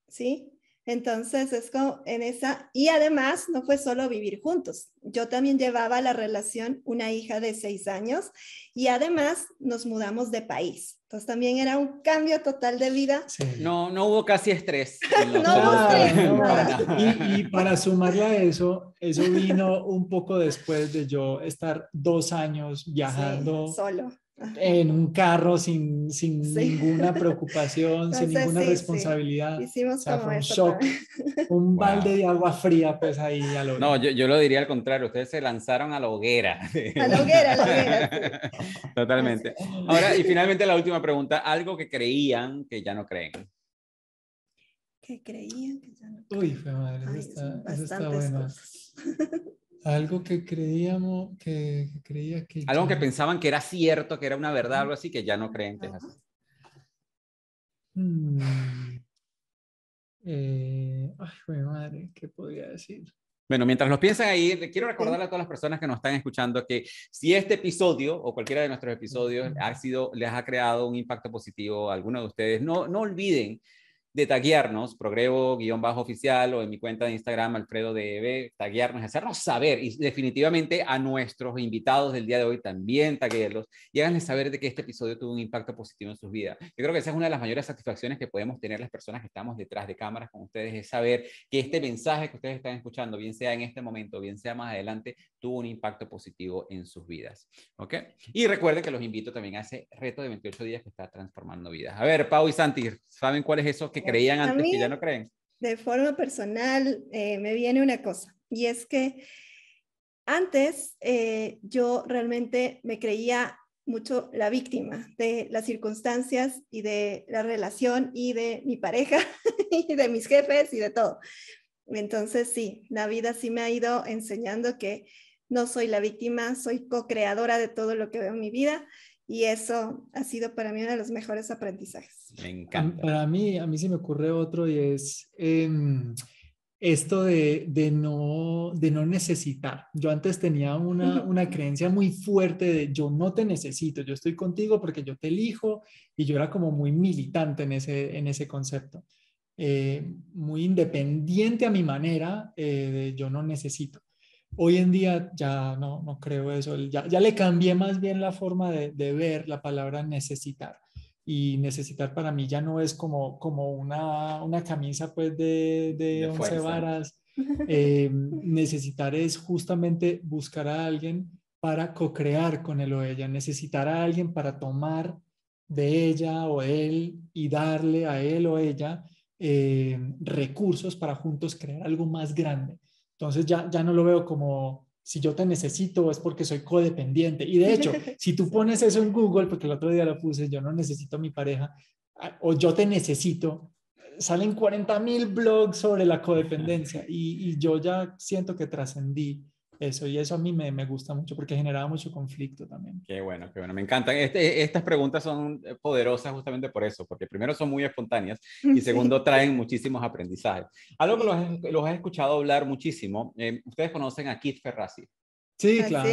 Speaker 2: ¿sí? Entonces, es como en esa, y además no fue solo vivir juntos, yo también llevaba la relación una hija de seis años y además nos mudamos de país. Entonces también era un cambio total de vida. Sí.
Speaker 3: No, no hubo casi estrés. no
Speaker 1: Y, y, para sumarle a eso, eso vino un poco después de yo estar dos años viajando. solo en un carro sin, sin ninguna preocupación, sin ninguna responsabilidad. un shock, un balde de agua fría, pues ahí No,
Speaker 3: yo, yo, lo diría al contrario, ustedes se lanzaron a la hoguera. A la
Speaker 2: hoguera,
Speaker 3: a Totalmente. Ahora, y finalmente la última pregunta, algo que creían que ya no creen.
Speaker 2: Que creían que ya no
Speaker 1: creen. Uy, fue madre, está, eso bueno algo que creíamos, que, que... Algo que
Speaker 3: pensaban que era cierto, que era una verdad, algo así, que ya no creen que es así.
Speaker 1: Mm. Eh, ay, mi madre, ¿qué podría decir?
Speaker 3: Bueno, mientras nos piensan ahí, quiero recordarle a todas las personas que nos están escuchando que si este episodio o cualquiera de nuestros episodios ha sido, les ha creado un impacto positivo a alguno de ustedes, no, no olviden de taguearnos, bajo oficial o en mi cuenta de Instagram, Alfredo DB, taguearnos, hacernos saber y definitivamente a nuestros invitados del día de hoy también taguearlos y háganles saber de que este episodio tuvo un impacto positivo en sus vidas. Yo creo que esa es una de las mayores satisfacciones que podemos tener las personas que estamos detrás de cámaras con ustedes, es saber que este mensaje que ustedes están escuchando, bien sea en este momento, bien sea más adelante, tuvo un impacto positivo en sus vidas. ¿Ok? Y recuerden que los invito también a ese reto de 28 días que está transformando vidas. A ver, Pau y Santi, ¿saben cuál es eso que creían antes y ya no creen?
Speaker 2: De forma personal, eh, me viene una cosa, y es que antes eh, yo realmente me creía mucho la víctima de las circunstancias y de la relación y de mi pareja y de mis jefes y de todo. Entonces sí, la vida sí me ha ido enseñando que no soy la víctima, soy co-creadora de todo lo que veo en mi vida y eso ha sido para mí uno de los mejores aprendizajes.
Speaker 1: Me encanta. Para mí, a mí se me ocurre otro y es em, esto de, de, no, de no necesitar. Yo antes tenía una, una creencia muy fuerte de yo no te necesito, yo estoy contigo porque yo te elijo y yo era como muy militante en ese, en ese concepto. Eh, muy independiente a mi manera, eh, de yo no necesito. Hoy en día ya no, creo eso, ya, le cambié más bien la forma de, ver la palabra necesitar. Y necesitar para mí ya no es como, como una, una camisa pues de, de, varas. Em, necesitar es justamente buscar a alguien para co-crear con él o ella, necesitar a alguien para tomar de ella o él y darle a él o ella em, recursos para juntos crear algo más grande. Entonces ya, ya no lo veo como si yo te necesito es porque soy codependiente. Y de hecho, si tú pones eso en Google, porque el otro día lo puse, yo no necesito a mi pareja, o yo te necesito, salen 40 mil blogs sobre la codependencia y, y yo ya siento que trascendí eso, y eso a mí me, gusta mucho porque generaba mucho conflicto también.
Speaker 3: Qué bueno, qué bueno, me encantan. Este, estas preguntas son eh, poderosas justamente por eso, porque primero son muy espontáneas y segundo traen muchísimos aprendizajes. Algo que los, he escuchado hablar muchísimo, eh, ustedes conocen a Keith Ferrazzi. Sí, claro.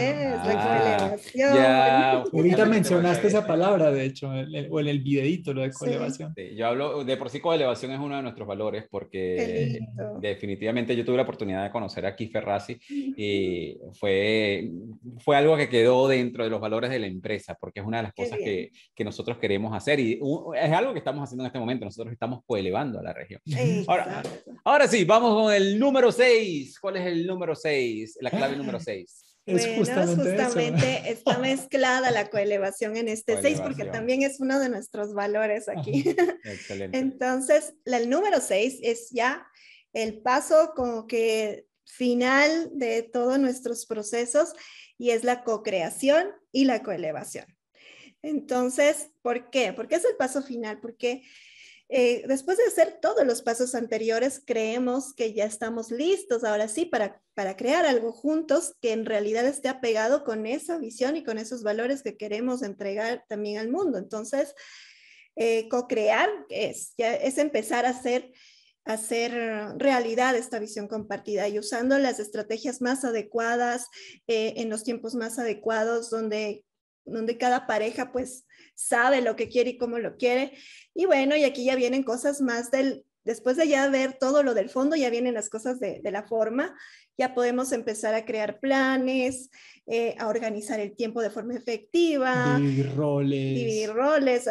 Speaker 3: ah, Ahorita mencionaste
Speaker 1: esa palabra, de hecho, o en el videito, lo de coelevación.
Speaker 3: yo hablo, de por sí coelevación es uno de nuestros valores porque definitivamente yo tuve la oportunidad de conocer a Keith Rassi, y fue, fue algo que quedó dentro de los valores de la empresa porque es una de las cosas que, que, nosotros queremos hacer y es algo que estamos haciendo en este momento, nosotros estamos coelevando a la región. Ahora, ahora sí, vamos con el número 6. ¿Cuál es el número 6? La clave número 6. Es bueno, justamente,
Speaker 2: está mezclada la coelevación en este 6 porque también es uno de nuestros valores aquí. Entonces, el número 6 es ya el paso como que final de todos nuestros procesos y es la co-creación y la coelevación. Entonces, ¿por qué? ¿Por qué es el paso final, porque eh, después de hacer todos los pasos anteriores, creemos que ya estamos listos ahora sí para, crear algo juntos que en realidad esté apegado con esa visión y con esos valores que queremos entregar también al mundo. Entonces, eh, co-crear es, empezar a hacer hacer realidad esta visión compartida y usando las estrategias más adecuadas eh, en los tiempos más adecuados donde, donde cada pareja pues sabe lo que quiere y cómo lo quiere. Y bueno, y aquí ya vienen cosas más del, después de ya ver todo lo del fondo, ya vienen las cosas de, de la forma, ya podemos empezar a crear planes, eh, a organizar el tiempo de forma efectiva. Dividir
Speaker 1: roles. Dividir
Speaker 2: roles,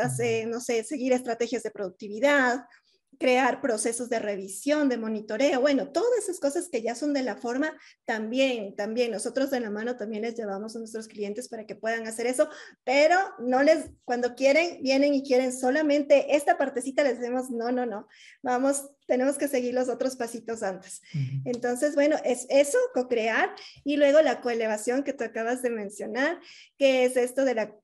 Speaker 2: no sé, seguir estrategias de productividad, crear procesos de revisión, de monitoreo, bueno, todas esas cosas que ya son de la forma, también, también nosotros de la mano también les llevamos a nuestros clientes para que puedan hacer eso, pero no les, cuando quieren, vienen y quieren solamente esta partecita, les decimos, no, no, no, vamos, tenemos que seguir los otros pasitos antes. Entonces, bueno, es eso, co-crear, y luego la coelevación que tú acabas de mencionar, que es esto de la,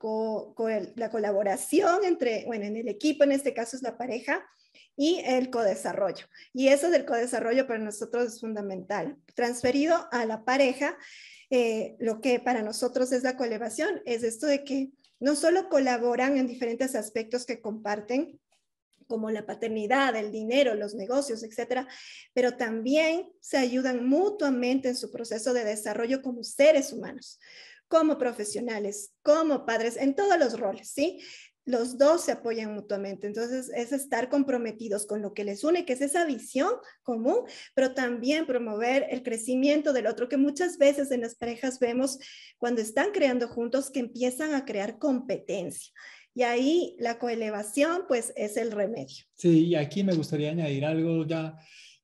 Speaker 2: la colaboración entre, bueno, en el equipo, en este caso es la pareja, y el codesarrollo. Y eso del codesarrollo para nosotros es fundamental. Transferido a la pareja, eh, lo que para nosotros es la colevación es esto de que no solo colaboran en diferentes aspectos que comparten, como la paternidad, el dinero, los negocios, etcétera, pero también se ayudan mutuamente en su proceso de desarrollo como seres humanos como profesionales, como padres, en todos los roles, ¿sí? los dos se apoyan mutuamente. Entonces, es estar comprometidos con lo que les une, que es esa visión común, pero también promover el crecimiento del otro, que muchas veces en las parejas vemos cuando están creando juntos que empiezan a crear competencia. Y ahí la coelevación, pues, es el remedio.
Speaker 1: Sí, y aquí me gustaría añadir algo ya.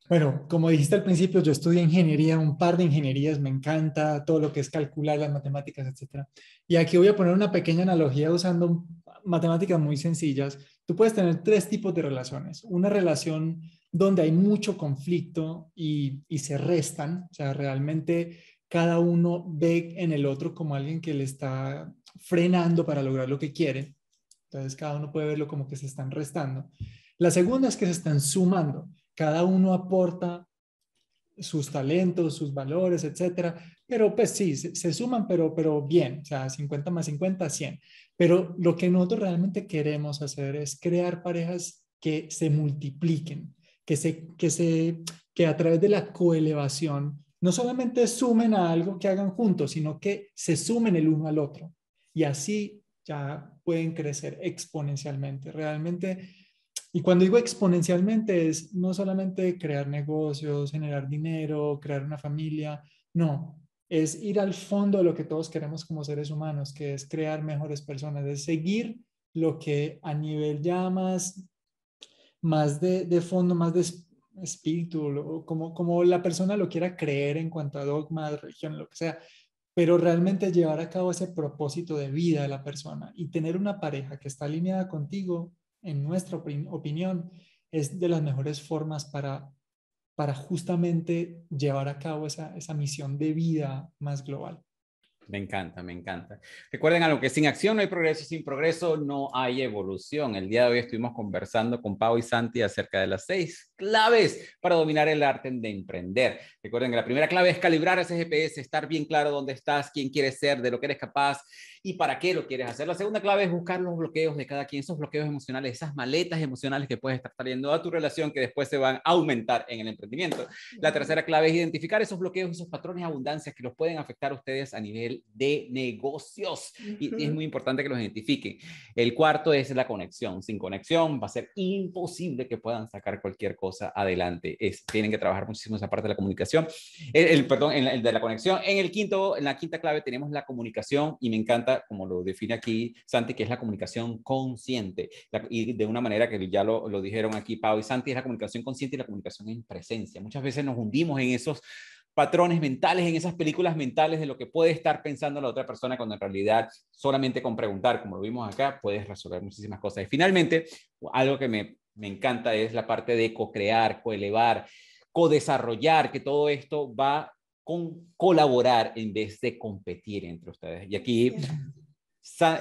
Speaker 1: Bueno, como dijiste al principio, yo estudié ingeniería, un par de ingenierías, me encanta todo lo que es calcular las matemáticas, etc. Y aquí voy a poner una pequeña analogía usando un matemáticas muy sencillas, tú puedes tener tres tipos de relaciones. Una relación donde hay mucho conflicto y, se restan, o sea, realmente cada uno ve en el otro como alguien que le está frenando para lograr lo que quiere. Entonces, cada uno puede verlo como que se están restando. La segunda es que se están sumando. Cada uno aporta sus talentos, sus valores, etcétera. Pero pues sí, se, suman, pero, pero bien, o sea, 50 más 50, 100. Pero lo que nosotros realmente queremos hacer es crear parejas que se multipliquen, que, se, que, se, que a través de la coelevación no solamente sumen a algo que hagan juntos, sino que se sumen el uno al otro. Y así ya pueden crecer exponencialmente. Realmente y cuando digo exponencialmente es no solamente crear negocios, generar dinero, crear una familia, no, es ir al fondo de lo que todos queremos como seres humanos, que es crear mejores personas, es seguir lo que a nivel ya más, de, fondo, más de espíritu, como, como la persona lo quiera creer en cuanto a dogmas, religión, lo que sea, pero realmente llevar a cabo ese propósito de vida de la persona y tener una pareja que está alineada contigo en nuestra opinión, es de las mejores formas para, para justamente llevar a cabo esa, esa misión de vida más global.
Speaker 3: Me encanta, me encanta. Recuerden algo que sin acción no hay progreso, sin progreso no hay evolución. El día de hoy estuvimos conversando con Pau y Santi acerca de las seis claves para dominar el arte de emprender. Recuerden que la primera clave es calibrar ese GPS, estar bien claro dónde estás, quién quieres ser, de lo que eres capaz y para qué lo quieres hacer. La segunda clave es buscar los bloqueos de cada quien, esos bloqueos emocionales, esas maletas emocionales que puedes estar trayendo a tu relación que después se van a aumentar en el emprendimiento. La tercera clave es identificar esos bloqueos, esos patrones de abundancia que los pueden afectar a ustedes a nivel de negocios. Y es muy importante que los identifiquen. El cuarto es la conexión. Sin conexión va a ser imposible que puedan sacar cualquier cosa adelante. Es, tienen que trabajar muchísimo esa parte de la comunicación, el, perdón, el de la conexión. En el quinto, en la quinta clave tenemos la comunicación y me encanta, como lo define aquí Santi, que es la comunicación consciente. y de una manera que ya lo, lo dijeron aquí Pau y Santi, es la comunicación consciente y la comunicación en presencia. Muchas veces nos hundimos en esos patrones mentales, en esas películas mentales de lo que puede estar pensando la otra persona cuando en realidad solamente con preguntar, como lo vimos acá, puedes resolver muchísimas cosas. Y finalmente, algo que me me encanta es la parte de co-crear, co-elevar, co-desarrollar, que todo esto va con colaborar en vez de competir entre ustedes. Y aquí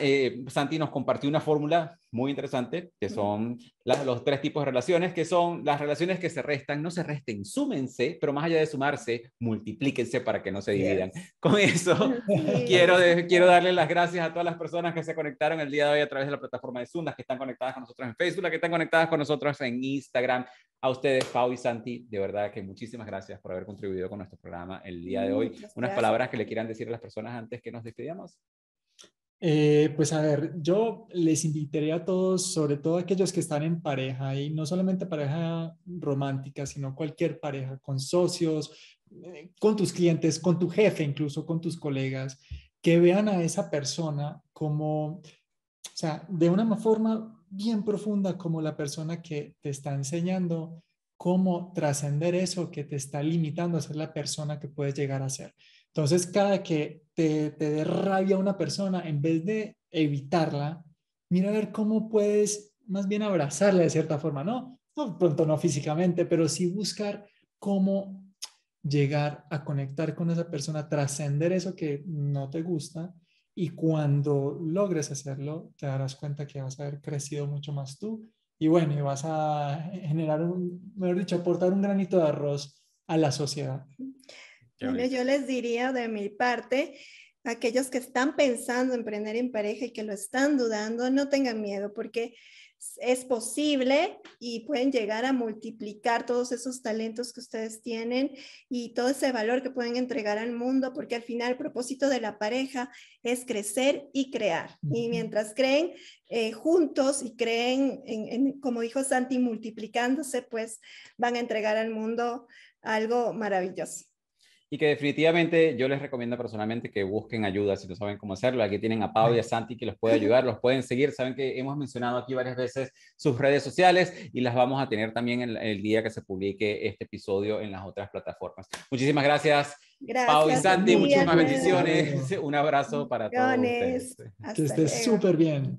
Speaker 3: eh, Santi nos compartió una fórmula muy interesante, que son los tres tipos de relaciones, que son las relaciones que se restan, no se resten, súmense, pero más allá de sumarse, multiplíquense para que no se dividan. Con eso, quiero, quiero darle las gracias a todas las personas que se conectaron el día de hoy a través de la plataforma de Sundas, que están conectadas con nosotros en Facebook, que están conectadas con nosotros en Instagram. A ustedes, Pau y Santi, de verdad que muchísimas gracias por haber contribuido con nuestro programa el día de mm, hoy. Unas palabras que le quieran decir a las personas antes que nos despidamos.
Speaker 1: Eh, pues a ver, yo les invitaría a todos, sobre todo aquellos que están en pareja, y no solamente pareja romántica, sino cualquier pareja, con socios, eh, con tus clientes, con tu jefe, incluso con tus colegas, que vean a esa persona como, o sea, de una forma bien profunda, como la persona que te está enseñando cómo trascender eso que te está limitando a ser la persona que puedes llegar a ser. Entonces, cada que te, dé rabia una persona, en vez de evitarla, mira a ver cómo puedes más bien abrazarla de cierta forma, ¿no? No, pronto no físicamente, pero sí buscar cómo llegar a conectar con esa persona, trascender eso que no te gusta y cuando logres hacerlo te darás cuenta que vas a haber crecido mucho más tú y bueno, y vas a generar un, mejor dicho, aportar un granito de arroz a la sociedad
Speaker 2: yo les diría de mi parte, aquellos que están pensando en emprender en pareja y que lo están dudando, no tengan miedo porque es posible y pueden llegar a multiplicar todos esos talentos que ustedes tienen y todo ese valor que pueden entregar al mundo, porque al final el propósito de la pareja es crecer y crear. Y mientras creen eh, juntos y creen, como dijo Santi, multiplicándose, pues van a entregar al mundo algo maravilloso
Speaker 3: y que definitivamente yo les recomiendo personalmente que busquen ayuda si no saben cómo hacerlo. Aquí tienen a Pau y a Santi que los puede ayudar, los pueden seguir. Saben que hemos mencionado aquí varias veces sus redes sociales y las vamos a tener también el día que se publique este episodio en las otras plataformas. Muchísimas gracias. Gracias. Pau y Santi, muchísimas bendiciones. Un abrazo para todos. Ustedes. Que estés súper bien.